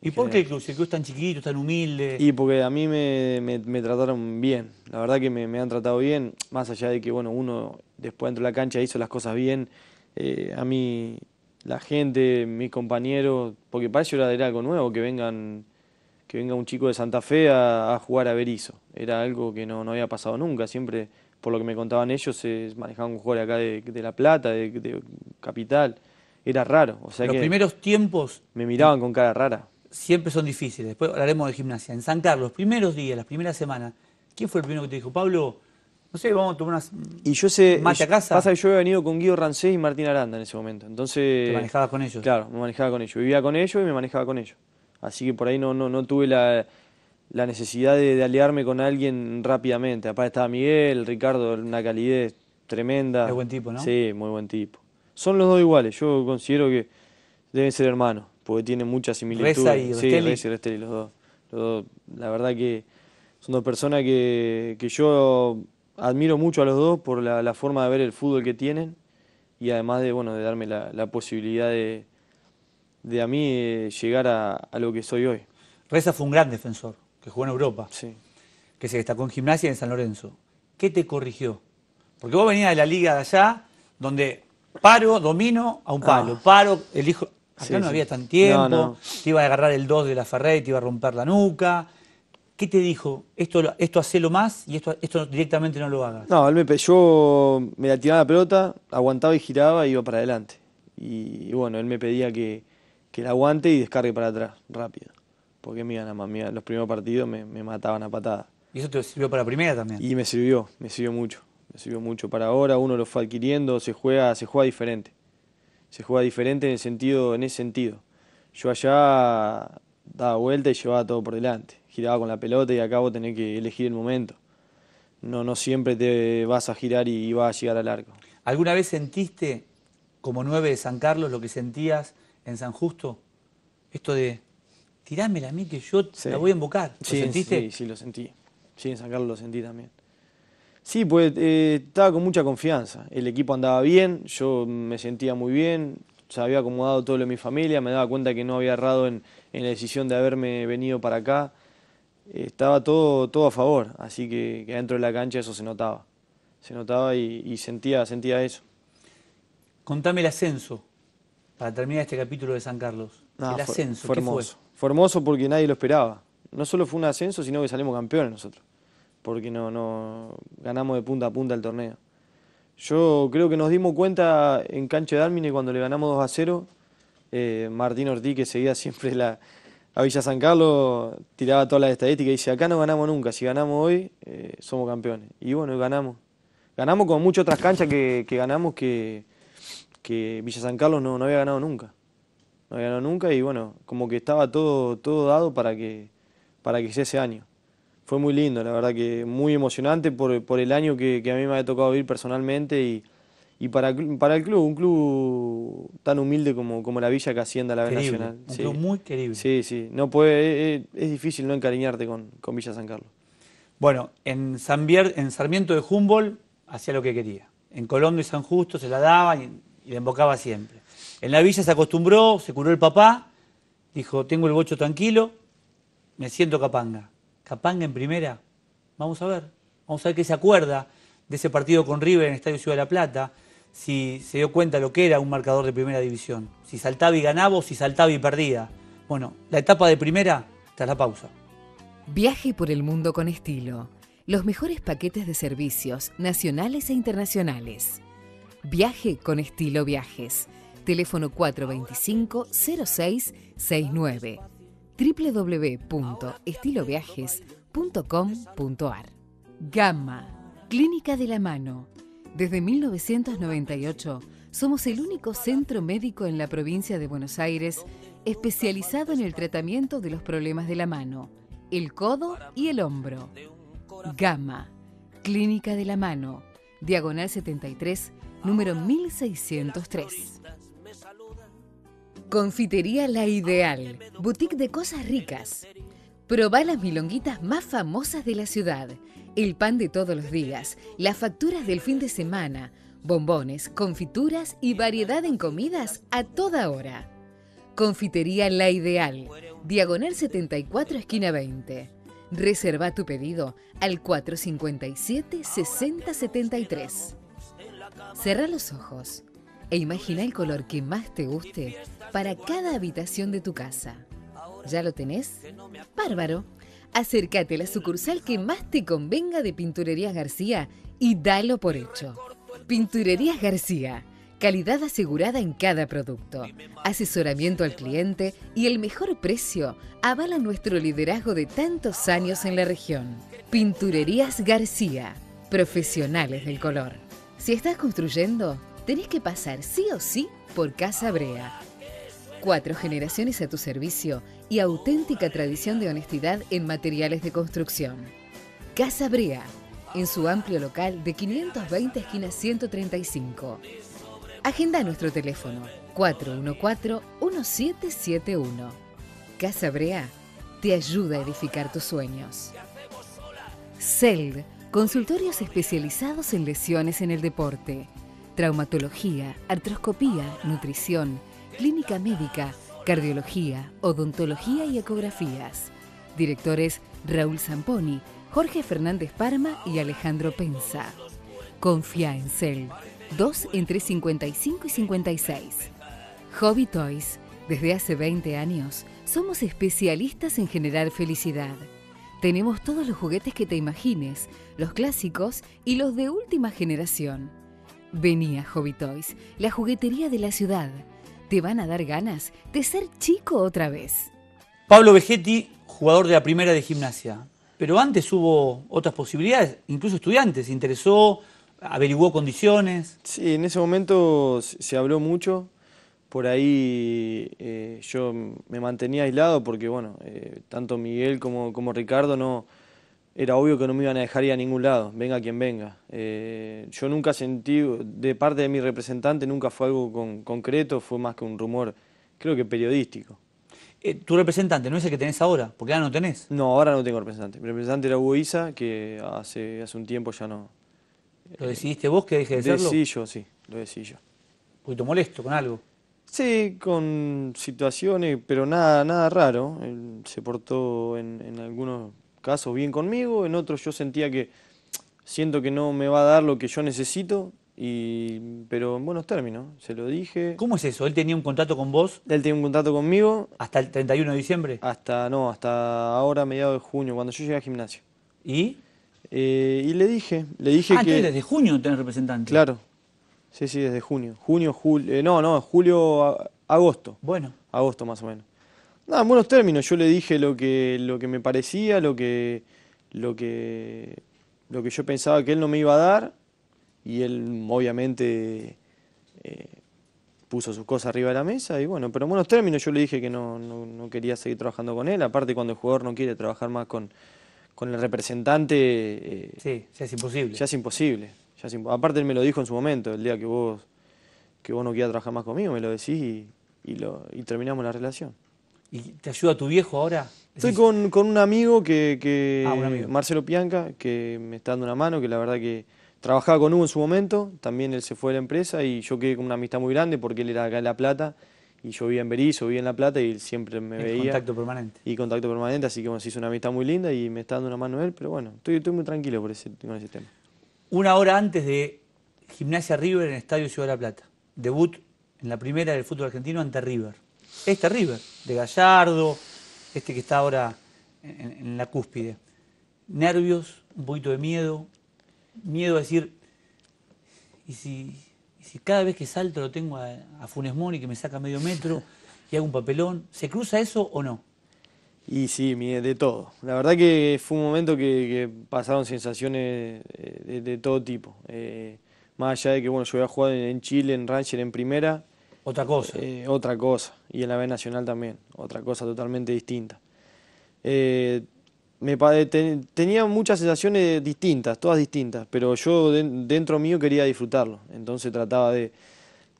¿Y por qué el club? Si el club es tan chiquito, tan humilde. Y porque a mí me, trataron bien. La verdad que me, han tratado bien, más allá de que bueno, uno después dentro de la cancha hizo las cosas bien. Eh, a mí, la gente, mis compañeros, porque para ellos era, algo nuevo que vengan que venga un chico de Santa Fe a, jugar a Berizo. Era algo que no, había pasado nunca. Siempre por lo que me contaban ellos, se manejaban un jugador acá de, de La Plata, de, Capital era raro. Los primeros tiempos... Me miraban con cara rara. Siempre son difíciles, después hablaremos de gimnasia. En San Carlos, los primeros días, las primeras semanas, ¿quién fue el primero que te dijo, Pablo, no sé, vamos a tomar unas y yo sé, casa? Pasa que yo he venido con Guido Rancés y Martín Aranda en ese momento. Entonces, ¿Te manejabas con ellos? Claro, me manejaba con ellos. Vivía con ellos y me manejaba con ellos. Así que por ahí no, no, no tuve la, necesidad de, aliarme con alguien rápidamente. Aparte estaba Miguel, Ricardo, una calidez tremenda. Es buen tipo, ¿no? Sí, muy buen tipo. Son los dos iguales, yo considero que deben ser hermanos, porque tienen mucha similitud. Reza y sí, Reza y los dos. La verdad que son dos personas que, yo admiro mucho a los dos por la, forma de ver el fútbol que tienen y además de, bueno, de darme la, posibilidad de, a mí eh, llegar a, lo que soy hoy. Reza fue un gran defensor, que jugó en Europa, sí. que se destacó en gimnasia en San Lorenzo. ¿Qué te corrigió? Porque vos venías de la liga de allá, donde paro, domino a un palo, ah. paro, elijo. Acá no había tan tiempo, te iba a agarrar el 2 de la y te iba a romper la nuca. ¿Qué te dijo? Esto, esto hacelo más y esto, esto directamente no lo hagas. No, él me, yo me la tiraba la pelota, aguantaba y giraba y iba para adelante. Y, bueno, él me pedía que, que, la aguante y descargue para atrás, rápido. Porque mira nada los primeros partidos me, mataban a patada ¿Y eso te sirvió para la primera también? Y me sirvió, me sirvió mucho me sirvió mucho para ahora, uno lo fue adquiriendo, se juega, se juega diferente. Se juega diferente en el sentido, en ese sentido. Yo allá daba vuelta y llevaba todo por delante. Giraba con la pelota y acabo teniendo que elegir el momento. No, no siempre te vas a girar y, vas a llegar al arco. ¿Alguna vez sentiste, como nueve de San Carlos, lo que sentías en San Justo? Esto de tirámela a mí que yo te la voy a embocar. ¿Lo sentiste? Sí, sí, lo sentí. Sí, en San Carlos lo sentí también. Sí, pues eh, estaba con mucha confianza. El equipo andaba bien, yo me sentía muy bien, se había acomodado todo lo de mi familia, me daba cuenta que no había errado en, la decisión de haberme venido para acá. estaba todo, todo a favor, así que, dentro de la cancha eso se notaba. Se notaba y, sentía, sentía eso. Contame el ascenso, para terminar este capítulo de San Carlos. el ascenso, fue, fue porque nadie lo esperaba. No solo fue un ascenso, sino que salimos campeones nosotros porque no, ganamos de punta a punta el torneo. Yo creo que nos dimos cuenta en Cancha de Almine cuando le ganamos 2 a 0. Eh, Martín Ortiz, que seguía siempre la, a Villa San Carlos, tiraba todas las estadísticas y dice, acá no ganamos nunca, si ganamos hoy, eh, somos campeones. Y bueno, ganamos. Ganamos con muchas otras canchas que, ganamos que, Villa San Carlos no, había ganado nunca. No había ganado nunca y bueno, como que estaba todo, todo dado para que, para que sea ese año fue muy lindo, la verdad que muy emocionante por, el año que, a mí me ha tocado vivir personalmente y, para, el club, un club tan humilde como, la Villa que hacienda a la vez nacional. Un club muy querido Sí, sí, no eh, eh, es, difícil no encariñarte con, Villa San Carlos. Bueno, en, en Sarmiento de Humboldt hacía lo que quería. En Colón y San Justo se la daba y, y la embocaba siempre. En la Villa se acostumbró, se curó el papá, dijo, tengo el bocho tranquilo, me siento capanga Capanga en primera. Vamos a ver. Vamos a ver qué se acuerda de ese partido con River en el Estadio Ciudad de la Plata. Si se dio cuenta lo que era un marcador de primera división. Si saltaba y ganaba o si saltaba y perdía. Bueno, la etapa de primera está la pausa. Viaje por el mundo con estilo. Los mejores paquetes de servicios nacionales e internacionales. Viaje con estilo viajes. Teléfono 425 0669 www.estiloviajes.com.ar. Gamma, Clínica de la Mano. Desde 1998 somos el único centro médico en la provincia de Buenos Aires especializado en el tratamiento de los problemas de la mano, el codo y el hombro. Gamma, Clínica de la Mano, Diagonal 73, número 1603. Confitería La Ideal, boutique de cosas ricas. Proba las milonguitas más famosas de la ciudad, el pan de todos los días, las facturas del fin de semana, bombones, confituras y variedad en comidas a toda hora. Confitería La Ideal, diagonal 74, esquina 20. Reserva tu pedido al 457-6073. Cerra los ojos e imagina el color que más te guste para cada habitación de tu casa. ¿Ya lo tenés? Bárbaro. Acércate a la sucursal que más te convenga de Pinturerías García y dalo por hecho. Pinturerías García. Calidad asegurada en cada producto, asesoramiento al cliente y el mejor precio avalan nuestro liderazgo de tantos años en la región. Pinturerías García, profesionales del color. Si estás construyendo, tenés que pasar sí o sí por Casa Brea. Cuatro generaciones a tu servicio y auténtica tradición de honestidad en materiales de construcción. Casa Brea, en su amplio local de 520 esquinas 135. Agenda nuestro teléfono 414-1771. Casa Brea te ayuda a edificar tus sueños. CELD, consultorios especializados en lesiones en el deporte traumatología, artroscopía, nutrición, clínica médica, cardiología, odontología y ecografías. Directores Raúl Zamponi, Jorge Fernández Parma y Alejandro Pensa. Confía en CEL. 2 entre 55 y 56. Hobby Toys. Desde hace 20 años somos especialistas en generar felicidad. Tenemos todos los juguetes que te imagines, los clásicos y los de última generación. Venía Hobby Toys, la juguetería de la ciudad. Te van a dar ganas de ser chico otra vez. Pablo Vegetti, jugador de la primera de gimnasia. Pero antes hubo otras posibilidades, incluso estudiantes, se interesó, averiguó condiciones. Sí, en ese momento se habló mucho. Por ahí eh, yo me mantenía aislado porque, bueno, eh, tanto Miguel como, como Ricardo no, era obvio que no me iban a dejar ir a ningún lado, venga quien venga. Eh, yo nunca sentí, de parte de mi representante, nunca fue algo concreto, fue más que un rumor, creo que periodístico. Eh, ¿Tu representante no es el que tenés ahora? Porque ahora no tenés. No, ahora no tengo representante. Mi representante era Hugo Isa, que hace, hace un tiempo ya no. Eh, ¿Lo decidiste vos que deje de serlo? decidí yo, sí, lo decidí yo. ¿Poquito molesto con algo? Sí, con situaciones, pero nada, nada raro. se portó en, en algunos casos bien conmigo, en otros yo sentía que siento que no me va a dar lo que yo necesito, pero en buenos términos, se lo dije. ¿Cómo es eso? ¿Él tenía un contrato con vos? Él tenía un contrato conmigo. ¿Hasta el 31 de diciembre? Hasta, no, hasta ahora, mediados de junio, cuando yo llegué al gimnasio. ¿Y? Eh, y le dije, le dije ah, que... desde junio tenés representante. Claro, sí, sí, desde junio. Junio, julio, eh, no, no, julio, agosto. Bueno. Agosto más o menos. Nada, en buenos términos, yo le dije lo que, lo que me parecía, lo que, lo, que, lo que yo pensaba que él no me iba a dar, y él obviamente eh, puso sus cosas arriba de la mesa, y bueno, pero en buenos términos yo le dije que no, quería seguir trabajando con él, aparte cuando el jugador no quiere trabajar más con, el representante... Eh, ya es imposible. Ya es imposible, aparte él me lo dijo en su momento, el día que vos, que vos no quieras trabajar más conmigo, me lo decís y, lo, y terminamos la relación. ¿Y te ayuda tu viejo ahora? Estoy con, un amigo que, ah, Marcelo Pianca, que me está dando una mano, que la verdad que trabajaba con Hugo en su momento, también él se fue de la empresa y yo quedé con una amistad muy grande porque él era acá en La Plata y yo vivía en Berizo, vivía en La Plata y él siempre me veía. veía. contacto permanente. Y contacto permanente, así que bueno, se hizo una amistad muy linda y me está dando una mano él, pero bueno, estoy, muy tranquilo por ese, con ese tema. Una hora antes de Gimnasia River en el Estadio Ciudad de La Plata, debut en la primera del fútbol argentino ante River este River, de Gallardo, este que está ahora en, la cúspide. Nervios, un poquito de miedo, miedo a decir, ¿y si, cada vez que salto lo tengo a, a Funes que me saca medio metro y hago un papelón? ¿Se cruza eso o no? Y sí, de todo. La verdad que fue un momento que, pasaron sensaciones eh, de, todo tipo. Eh, más allá de que bueno, yo había jugado en Chile, en Rancher, en primera, otra cosa. Eh, otra cosa. Y en la B Nacional también, otra cosa totalmente distinta. Eh, me eh, tenía muchas sensaciones distintas, todas distintas, pero yo dentro mío quería disfrutarlo. Entonces trataba de,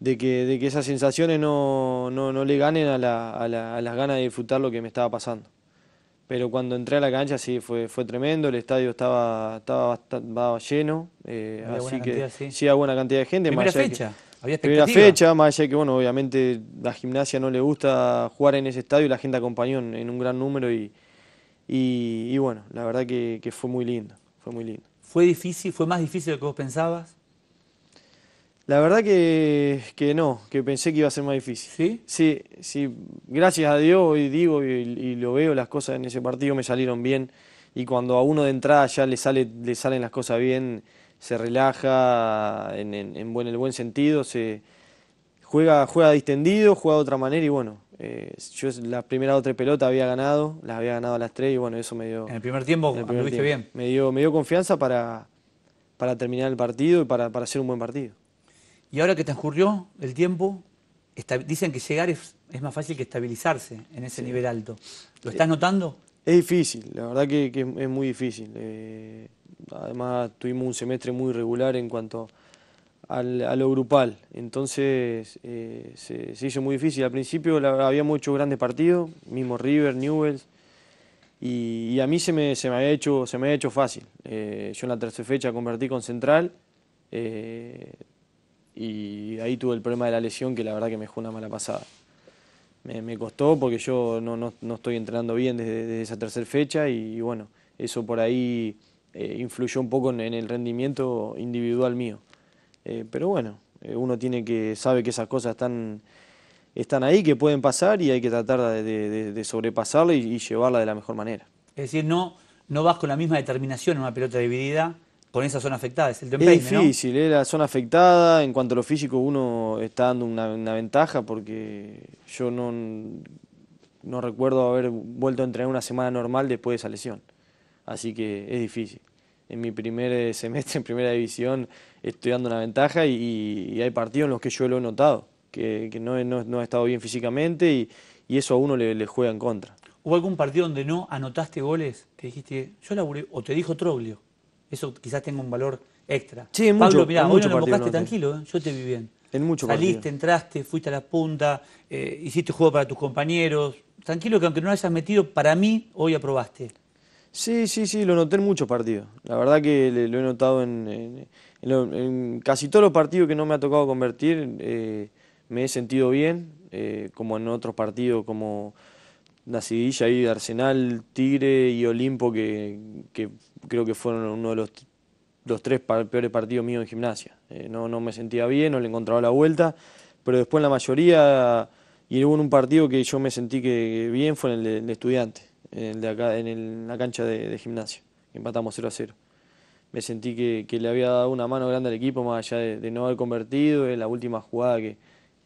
que, esas sensaciones no, le ganen a, las ganas de disfrutar lo que me estaba pasando. Pero cuando entré a la cancha sí fue, tremendo, el estadio estaba, lleno, sí. buena cantidad de gente. ¿Primera más fecha? Había primera fecha, más allá que, bueno, obviamente la gimnasia no le gusta jugar en ese estadio y la gente acompañó en, un gran número y, y, bueno, la verdad que, fue muy lindo, fue muy lindo. ¿Fue difícil, fue más difícil de lo que vos pensabas? La verdad que, que, no, que pensé que iba a ser más difícil. ¿Sí? Sí, sí gracias a Dios hoy digo y, lo veo, las cosas en ese partido me salieron bien y cuando a uno de entrada ya le, sale, le salen las cosas bien se relaja en, el buen sentido, se juega, juega distendido, juega de otra manera y bueno, eh, yo las primeras o tres pelotas había ganado, las había ganado a las tres y bueno, eso me dio... En el primer tiempo, bien. Me dio, me dio confianza para, para terminar el partido y para, hacer un buen partido. Y ahora que transcurrió el tiempo, dicen que llegar es, más fácil que estabilizarse en ese nivel alto. ¿Lo estás notando? Es difícil, la verdad que, es muy difícil. Eh, además tuvimos un semestre muy regular en cuanto a lo grupal, entonces eh, se, hizo muy difícil. Al principio había muchos grandes partidos, mismo River, Newells, y, a mí se me, se había, hecho, se me hecho fácil. Eh, yo en la tercera fecha convertí con Central eh, y ahí tuve el problema de la lesión que la verdad que me dejó una mala pasada. Me, costó porque yo no, estoy entrenando bien desde, esa tercera fecha y bueno, eso por ahí eh, influyó un poco en, el rendimiento individual mío. Eh, pero bueno, eh, uno tiene que sabe que esas cosas están, están ahí, que pueden pasar y hay que tratar de, de, y, llevarla de la mejor manera. Es decir, no, no vas con la misma determinación en una pelota dividida con esa zona afectada, es el Es difícil, es la zona afectada, en cuanto a lo físico uno está dando una, ventaja porque yo no, no recuerdo haber vuelto a entrenar una semana normal después de esa lesión así que es difícil. En mi primer eh, semestre en primera división estoy dando una ventaja y, hay partidos en los que yo lo he notado, que, no, no, he estado bien físicamente y, eso a uno le, juega en contra. ¿Hubo algún partido donde no anotaste goles que dijiste, yo laburé, o te dijo Troglio? Eso quizás tenga un valor extra. Sí, en Pablo, hoy no lo tranquilo, ¿eh? yo te vi bien. En muchos Saliste, entraste, fuiste a la punta, eh, hiciste juego para tus compañeros. Tranquilo que aunque no lo hayas metido, para mí hoy aprobaste. Sí, sí, sí, lo noté en muchos partidos. La verdad que lo he notado en, casi todos los partidos que no me ha tocado convertir, eh, me he sentido bien, eh, como en otros partidos como Nacidilla y Arsenal, Tigre y Olimpo, que, creo que fueron uno de los, tres peores partidos míos en gimnasia. Eh, no, no me sentía bien, no le encontraba la vuelta, pero después en la mayoría, y hubo un partido que yo me sentí que bien, fue en el de, estudiantes. estudiante de acá, en, la cancha de, gimnasio, empatamos 0 a 0. Me sentí que, le había dado una mano grande al equipo, más allá de, no haber convertido, en la última jugada que,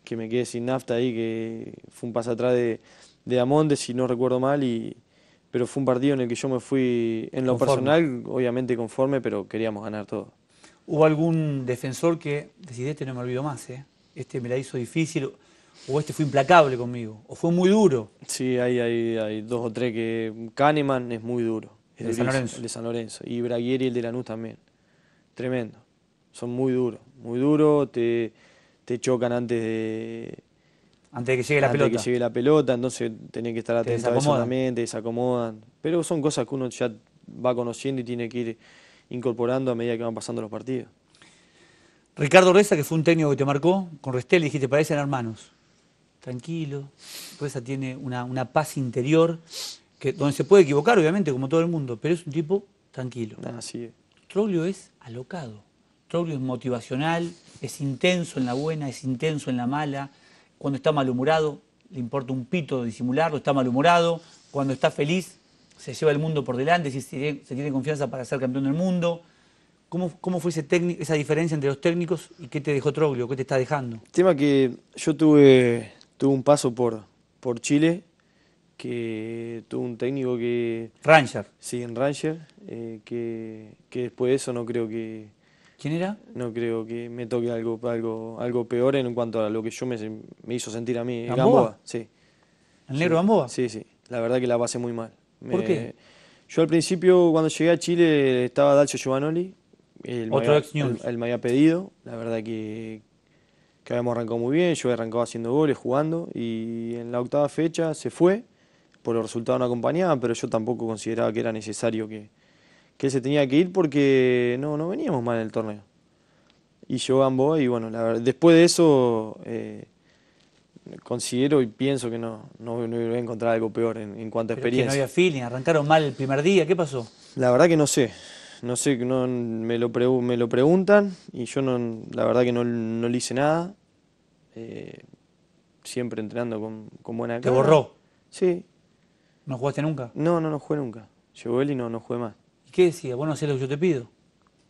que, me quedé sin nafta ahí, que fue un paso atrás de, de si no recuerdo mal, y, pero fue un partido en el que yo me fui en lo personal, obviamente conforme, pero queríamos ganar todo. ¿Hubo algún defensor que este no me olvido más? Eh, este me la hizo difícil o este fue implacable conmigo, o fue muy duro. Sí, hay, hay, dos o tres que... Kahneman es muy duro. El, de San Lorenzo. de San Lorenzo. Y Bragieri y el de Lanús también. Tremendo. Son muy duros, muy duros, te, chocan antes de... Antes de que llegue la pelota. Antes de que llegue la pelota, entonces tenés que estar atento a eso también, te desacomodan. Pero son cosas que uno ya va conociendo y tiene que ir incorporando a medida que van pasando los partidos. Ricardo Reza, que fue un técnico que te marcó, con Restel dijiste, parecen hermanos tranquilo. esa tiene una, paz interior, que, donde se puede equivocar, obviamente, como todo el mundo, pero es un tipo tranquilo. Así ah, Troglio es alocado. Troglio es motivacional, es intenso en la buena, es intenso en la mala. Cuando está malhumorado, le importa un pito disimularlo, está malhumorado. Cuando está feliz, se lleva el mundo por delante, se, tiene confianza para ser campeón del mundo. ¿Cómo, ¿Cómo, fue esa diferencia entre los técnicos y qué te dejó Troglio? ¿Qué te está dejando? tema que yo tuve, Tuve un paso por, por Chile, que tuvo un técnico que... Ranger. Sí, en Ranger, eh, que, después de eso no creo que... ¿Quién era? No creo que me toque algo, algo, algo peor en cuanto a lo que yo me, hizo sentir a mí. ¿Gamboa? Gamboa sí. ¿El negro Gamboa? Sí, sí. La verdad que la pasé muy mal. ¿Por qué? Yo al principio, cuando llegué a Chile, estaba Dalcio Giovanoli. Otro ex news. él me había pedido. La verdad que, habíamos arrancado muy bien, yo arrancado haciendo goles, jugando, y en la octava fecha se fue, por los resultados no acompañaban, pero yo tampoco consideraba que era necesario que, se tenía que ir porque no, no veníamos mal en el torneo. Y yo ambos y bueno, después de eso eh, considero y pienso que no, no, a encontrar algo peor en, cuanto a experiencia. Que no había feeling, arrancaron mal el primer día, ¿qué pasó? La verdad que no sé, no sé, no, me, lo me lo preguntan y yo no, la verdad que no, no le hice nada. Eh, siempre entrenando con, buena cara. ¿Te borró? Sí. ¿No jugaste nunca? No, no, no jugué nunca. Llegó él y no, no jugué más. ¿Y qué decía? ¿Vos no hacés lo que yo te pido?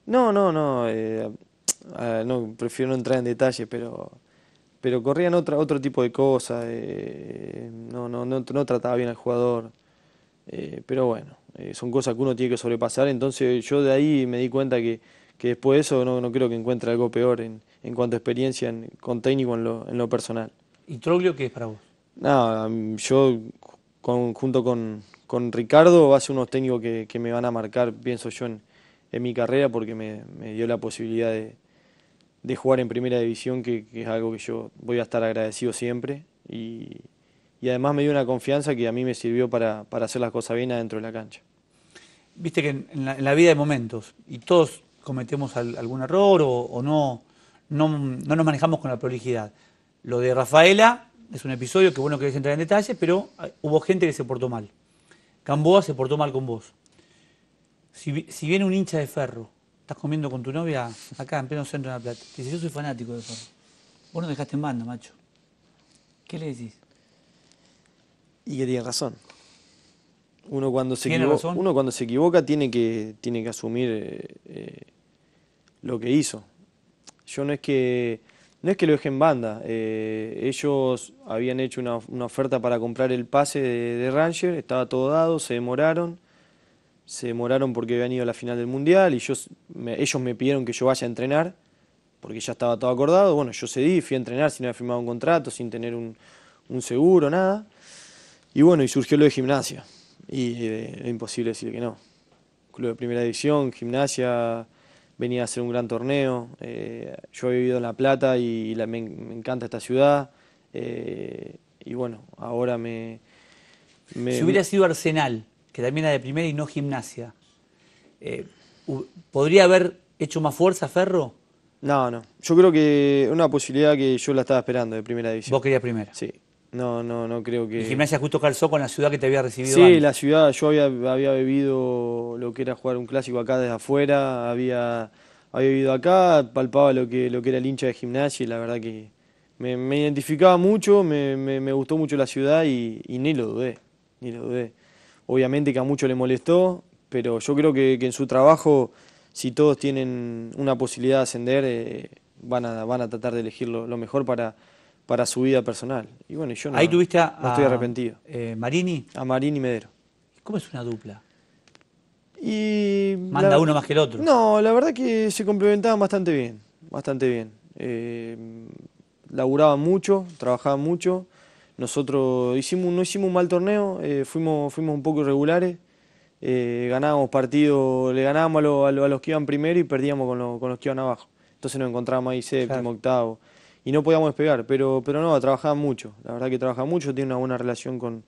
No, no, no. Eh, prefiero no entrar en detalles pero, pero corrían otra, otro tipo de cosas. Eh, no, no, no, no, trataba bien al jugador. pero bueno, son cosas que uno tiene que sobrepasar. Entonces yo de ahí me di cuenta que que después de eso no, creo que encuentre algo peor en, cuanto a experiencia con técnico en lo, personal. ¿Y Troglio qué es para vos? Nada, yo junto con, Ricardo va a ser unos técnicos que, me van a marcar, pienso yo, en, mi carrera porque me, dio la posibilidad de, jugar en primera división, que, es algo que yo voy a estar agradecido siempre. Y, además me dio una confianza que a mí me sirvió para, hacer las cosas bien adentro de la cancha. Viste que en la vida hay momentos y todos cometemos algún error o, no, no, no, nos manejamos con la prolijidad. Lo de Rafaela es un episodio que bueno que entrar en detalle, pero ah, hubo gente que se portó mal. Gamboa se portó mal con vos. Si, viene un hincha de ferro, estás comiendo con tu novia acá en pleno centro de La Plata, te dice yo soy fanático de ferro. Vos no dejaste en banda, macho. ¿Qué le decís? Y que tiene razón uno cuando se, equivoca tiene que, tiene que asumir eh, eh, lo que hizo. Yo no es que, no es que lo deje en banda. Eh, ellos habían hecho una, oferta para comprar el pase de, Ranger, estaba todo dado, se demoraron. Se demoraron porque habían ido a la final del Mundial y ellos me pidieron que yo vaya a entrenar porque ya estaba todo acordado. Bueno, yo cedí, fui a entrenar sin haber firmado un contrato, sin tener un seguro, nada. Y bueno, y surgió lo de gimnasia. Y es imposible decir que no. Club de primera división, gimnasia, venía a hacer un gran torneo. Eh, yo he vivido en La Plata y me, encanta esta ciudad. Eh, y bueno, ahora me, Si hubiera sido Arsenal, que también era de primera y no gimnasia, eh, ¿podría haber hecho más fuerza Ferro? No, no. Yo creo que una posibilidad que yo la estaba esperando de primera división. Vos querías primera. Sí. No, no, no creo que. Y gimnasia justo calzó con la ciudad que te había recibido. Sí, la ciudad, yo había, había lo que era jugar un clásico acá desde afuera, había, había vivido acá, palpaba lo que, lo que era el hincha de gimnasia y la verdad que me, identificaba mucho, me, gustó mucho la ciudad y, ni lo dudé, ni lo dudé. Obviamente que a mucho le molestó, pero yo creo que, en su trabajo, si todos tienen una posibilidad de ascender, eh, van, a, van a tratar de elegir lo mejor para para su vida personal. Y bueno, yo no, Ahí tuviste a, no estoy arrepentido. Eh, Marini. A Marini Medero. ¿Cómo es una dupla? Y Manda uno más que el otro. No, la verdad que se complementaban bastante bien, bastante bien. Eh, laburaban mucho, trabajaban mucho. Nosotros hicimos, no hicimos un mal torneo, eh, fuimos, fuimos un poco irregulares. ganábamos partidos, le ganábamos a, los que iban primero y perdíamos con, los que iban abajo. Entonces nos encontrábamos ahí séptimo, octavo y no podíamos despegar, pero, pero no, trabajaba mucho, la verdad que trabaja mucho, tiene una buena relación con,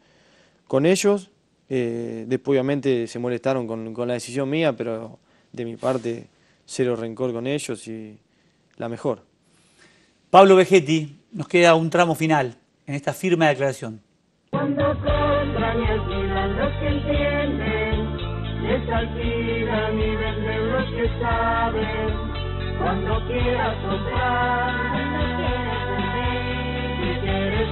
ellos, eh, después obviamente se molestaron con, la decisión mía, pero de mi parte cero rencor con ellos y la mejor. Pablo Vegetti, nos queda un tramo final en esta firme declaración. Cuando los que entienden, les los que saben, cuando quieras quieres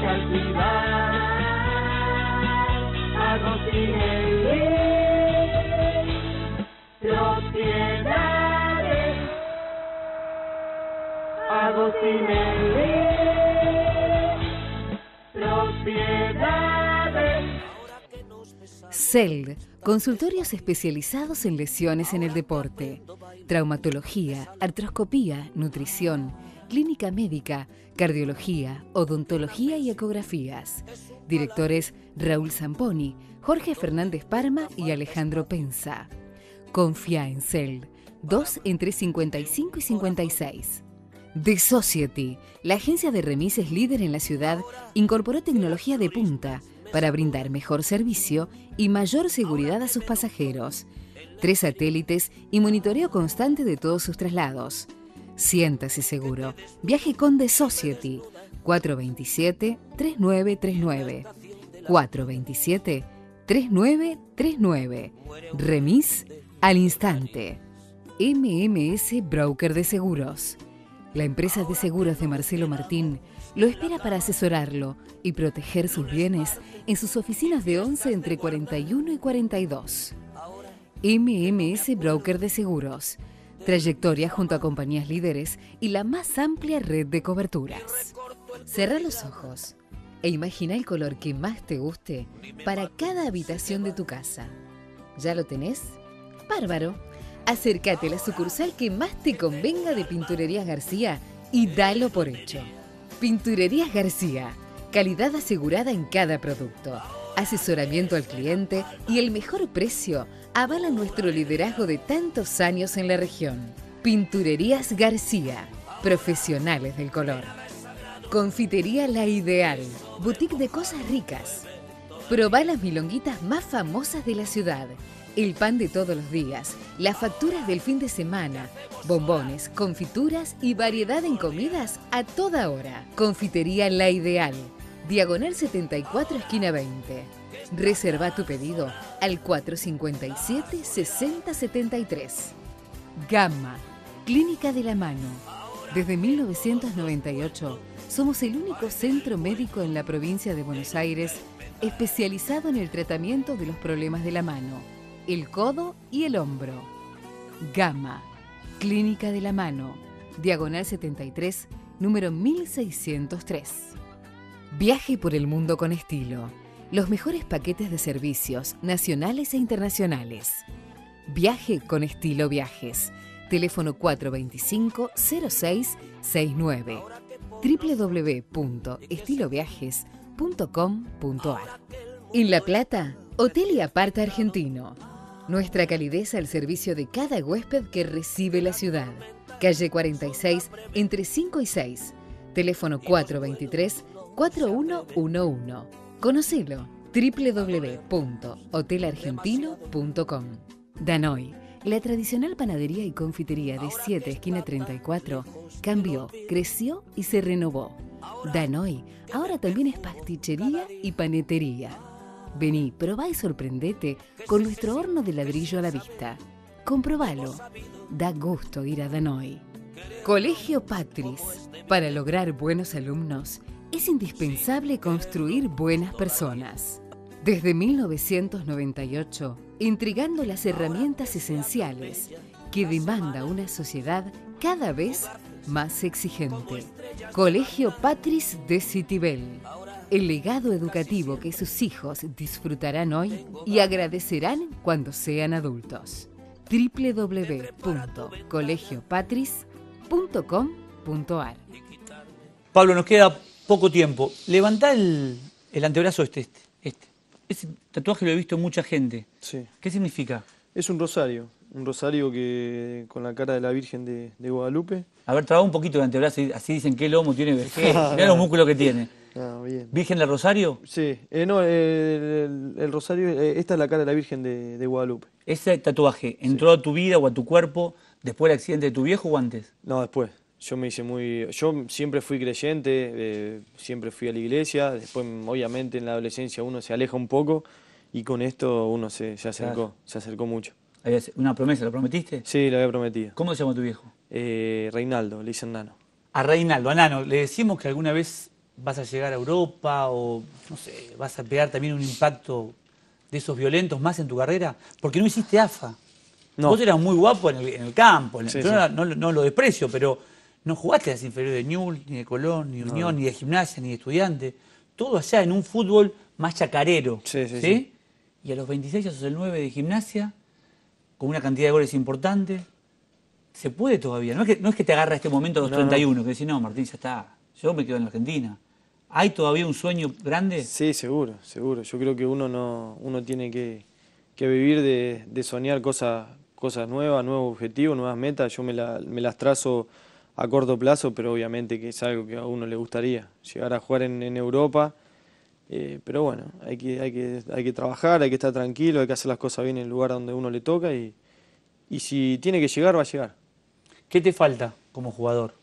consultorios especializados en lesiones en el deporte, traumatología, artroscopía, nutrición Clínica Médica, Cardiología, Odontología y Ecografías. Directores Raúl Zamponi, Jorge Fernández Parma y Alejandro Pensa. Confía en CEL, 2 entre 55 y 56. The Society, la agencia de remises líder en la ciudad, incorporó tecnología de punta para brindar mejor servicio y mayor seguridad a sus pasajeros. Tres satélites y monitoreo constante de todos sus traslados. Siéntase seguro. Viaje con The Society 427-3939. 427-3939. Remis al instante. MMS Broker de Seguros. La empresa de seguros de Marcelo Martín lo espera para asesorarlo y proteger sus bienes en sus oficinas de 11 entre 41 y 42. MMS Broker de Seguros Trayectoria junto a compañías líderes y la más amplia red de coberturas. Cerra los ojos e imagina el color que más te guste para cada habitación de tu casa. ¿Ya lo tenés? Bárbaro. Acércate a la sucursal que más te convenga de Pinturerías García y dalo por hecho. Pinturerías García, calidad asegurada en cada producto, asesoramiento al cliente y el mejor precio avala nuestro liderazgo de tantos años en la región. Pinturerías García, profesionales del color. Confitería La Ideal, boutique de cosas ricas. ...proba las milonguitas más famosas de la ciudad. El pan de todos los días, las facturas del fin de semana, bombones, confituras y variedad en comidas a toda hora. Confitería La Ideal, diagonal 74, esquina 20. Reserva tu pedido al 457-6073. Gamma, Clínica de la Mano. Desde 1998, somos el único centro médico en la provincia de Buenos Aires especializado en el tratamiento de los problemas de la mano, el codo y el hombro. Gamma, Clínica de la Mano, diagonal 73, número 1603. Viaje por el mundo con estilo. Los mejores paquetes de servicios nacionales e internacionales. Viaje con estilo viajes. Teléfono 425-0669. www.estiloviajes.com.ar. En La Plata, Hotel y Aparta Argentino. Nuestra calidez al servicio de cada huésped que recibe la ciudad. Calle 46, entre 5 y 6. Teléfono 423 4111. Conocelo www.hotelargentino.com. Danoy, la tradicional panadería y confitería de 7 esquina 34, cambió, creció y se renovó. Danoy ahora también es pastichería y panetería. Vení, probá y sorprendete con nuestro horno de ladrillo a la vista. Comprobalo. Da gusto ir a Danoy. Colegio Patris. Para lograr buenos alumnos, es indispensable construir buenas personas. Desde 1998, entregando las herramientas esenciales que demanda una sociedad cada vez más exigente. Colegio Patris de Citibel. El legado educativo que sus hijos disfrutarán hoy y agradecerán cuando sean adultos. www.colegiopatris.com.ar Pablo, nos queda poco tiempo. Levantá el, antebrazo este, este, este. Ese tatuaje lo he visto en mucha gente. Sí. ¿Qué significa? Es un rosario. Un rosario que con la cara de la Virgen de, Guadalupe. A ver, trabaja un poquito el antebrazo, así dicen el lomo tiene vejez, mirá los músculos que tiene. Ah, bien. ¿Virgen del Rosario? Sí, eh, no, el, Rosario, eh, esta es la cara de la Virgen de, Guadalupe. ¿Ese tatuaje entró a tu vida o a tu cuerpo después del accidente de tu viejo o antes? No, después yo me hice muy, yo siempre fui creyente, eh, siempre fui a la iglesia, después obviamente en la adolescencia uno se aleja un poco y con esto uno se, acercó, se acercó mucho. ¿Una promesa? ¿Lo prometiste? Sí, lo había prometido. ¿Cómo se llama tu viejo? Eh, Reinaldo, le dicen Nano. A Reinaldo, a Nano, le decimos que alguna vez vas a llegar a Europa o, no sé, vas a pegar también un impacto de esos violentos más en tu carrera, porque no hiciste AFA. Vos eras muy guapo en el, campo, no lo desprecio, pero no jugaste las inferiores de Newell, ni de Colón, ni de Unión, ni de Gimnasia, ni de Estudiante. Todo allá en un fútbol más chacarero. Sí, sí, sí, Y a los 26 años los 9 de Gimnasia, con una cantidad de goles importante. Se puede todavía. No es que, no es que te agarra este momento a los 31, que decís, no, Martín, ya está. Yo me quedo en la Argentina. ¿Hay todavía un sueño grande? Sí, seguro, seguro. Yo creo que uno, no, uno tiene que, vivir de, soñar cosas, cosas nuevas, nuevos objetivos, nuevas metas. Yo me, me las trazo a corto plazo, pero obviamente que es algo que a uno le gustaría, llegar a jugar en, Europa. Eh, pero bueno, hay que, hay, que, hay que trabajar, hay que estar tranquilo, hay que hacer las cosas bien en el lugar donde uno le toca y, y si tiene que llegar, va a llegar. ¿Qué te falta como jugador?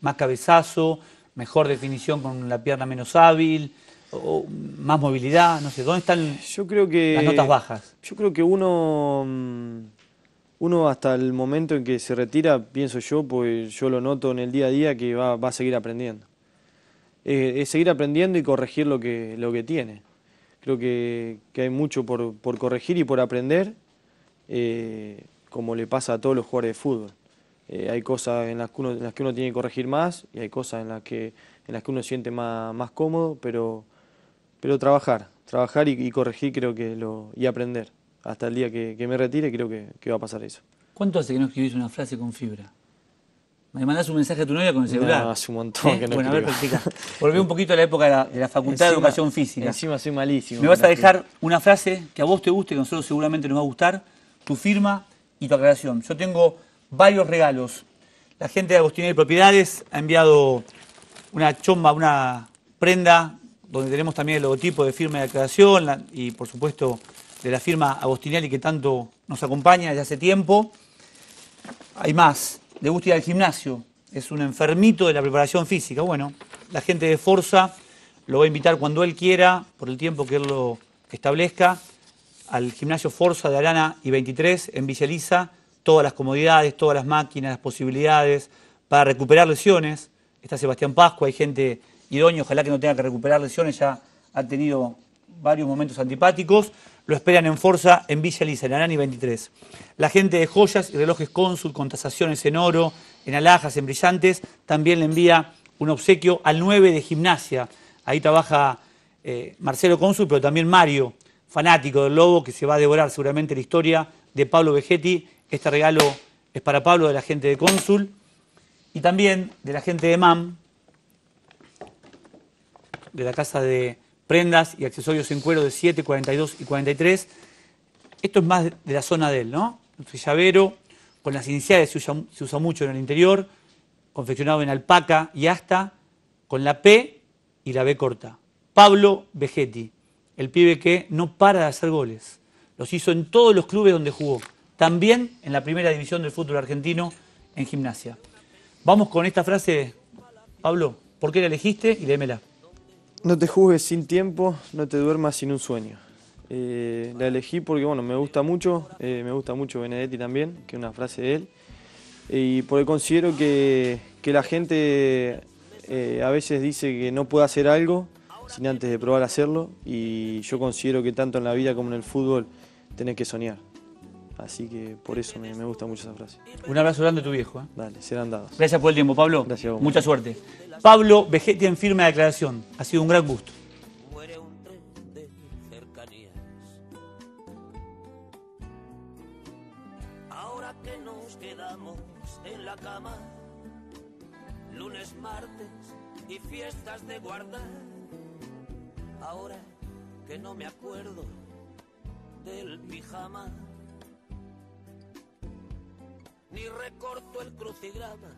¿Más cabezazo? ¿Mejor definición con la pierna menos hábil? O ¿Más movilidad? No sé, ¿dónde están yo creo que, las notas bajas? Yo creo que uno mm, uno hasta el momento en que se retira, pienso yo, pues yo lo noto en el día a día que va, a seguir aprendiendo. es seguir aprendiendo y corregir lo que, lo que tiene. Creo que, hay mucho por, corregir y por aprender, eh, como le pasa a todos los jugadores de fútbol. Eh, hay cosas en las, que uno, en las que uno tiene que corregir más y hay cosas en las que, en las que uno siente más, cómodo, pero, pero trabajar, trabajar y, y corregir creo que lo, y aprender hasta el día que, me retire creo que, va a pasar eso. ¿Cuánto hace que no escribís una frase con fibra? Me mandás un mensaje a tu novia con el celular. No, hace un montón que no Bueno, escribo. a ver, Volví un poquito a la época de la, Facultad de Educación Física. Encima soy malísimo. Me vas a dejar una frase que a vos te guste, que a nosotros seguramente nos va a gustar, tu firma y tu aclaración. Yo tengo varios regalos. La gente de Agostinelli Propiedades ha enviado una chomba, una prenda, donde tenemos también el logotipo de firma y aclaración y, por supuesto, de la firma Agostinelli que tanto nos acompaña desde hace tiempo. Hay más, le gusta ir al gimnasio, es un enfermito de la preparación física. Bueno, la gente de Forza lo va a invitar cuando él quiera, por el tiempo que él lo establezca, al gimnasio Forza de Arana y 23 en Villa todas las comodidades, todas las máquinas, las posibilidades para recuperar lesiones. Está Sebastián Pascua, hay gente idónea, ojalá que no tenga que recuperar lesiones, ya ha tenido varios momentos antipáticos lo esperan en Forza, en Villa y 23. La gente de joyas y relojes cónsul con tasaciones en oro, en alhajas, en brillantes, también le envía un obsequio al 9 de gimnasia. Ahí trabaja eh, Marcelo Cónsul, pero también Mario, fanático del Lobo, que se va a devorar seguramente la historia de Pablo Vegetti. Este regalo es para Pablo de la gente de Cónsul y también de la gente de MAM, de la casa de prendas y accesorios en cuero de 7, 42 y 43. Esto es más de la zona de él, ¿no? Su llavero con las iniciales se usa, mucho en el interior, confeccionado en alpaca y hasta con la P y la B corta. Pablo Vegetti, el pibe que no para de hacer goles. Los hizo en todos los clubes donde jugó, también en la primera división del fútbol argentino en gimnasia. Vamos con esta frase, Pablo, ¿por qué la elegiste? Y démela. No te juzgues sin tiempo, no te duermas sin un sueño. Eh, la elegí porque bueno, me gusta mucho, eh, me gusta mucho Benedetti también, que es una frase de él, eh, y porque considero que, la gente a veces dice que no puede hacer algo sin antes de probar hacerlo, y yo considero que tanto en la vida como en el fútbol tenés que soñar. Así que por eso me, me, gusta mucho esa frase. Un abrazo grande a tu viejo. ¿eh? Dale, serán dados. Gracias por el tiempo, Pablo. Gracias a vos. Mucha suerte. Pablo Vegetti en firme declaración. Ha sido un gran gusto. Ahora que nos quedamos en la cama, lunes, martes y fiestas de guardar. Ahora que no me acuerdo del pijama ni recorto el crucigrama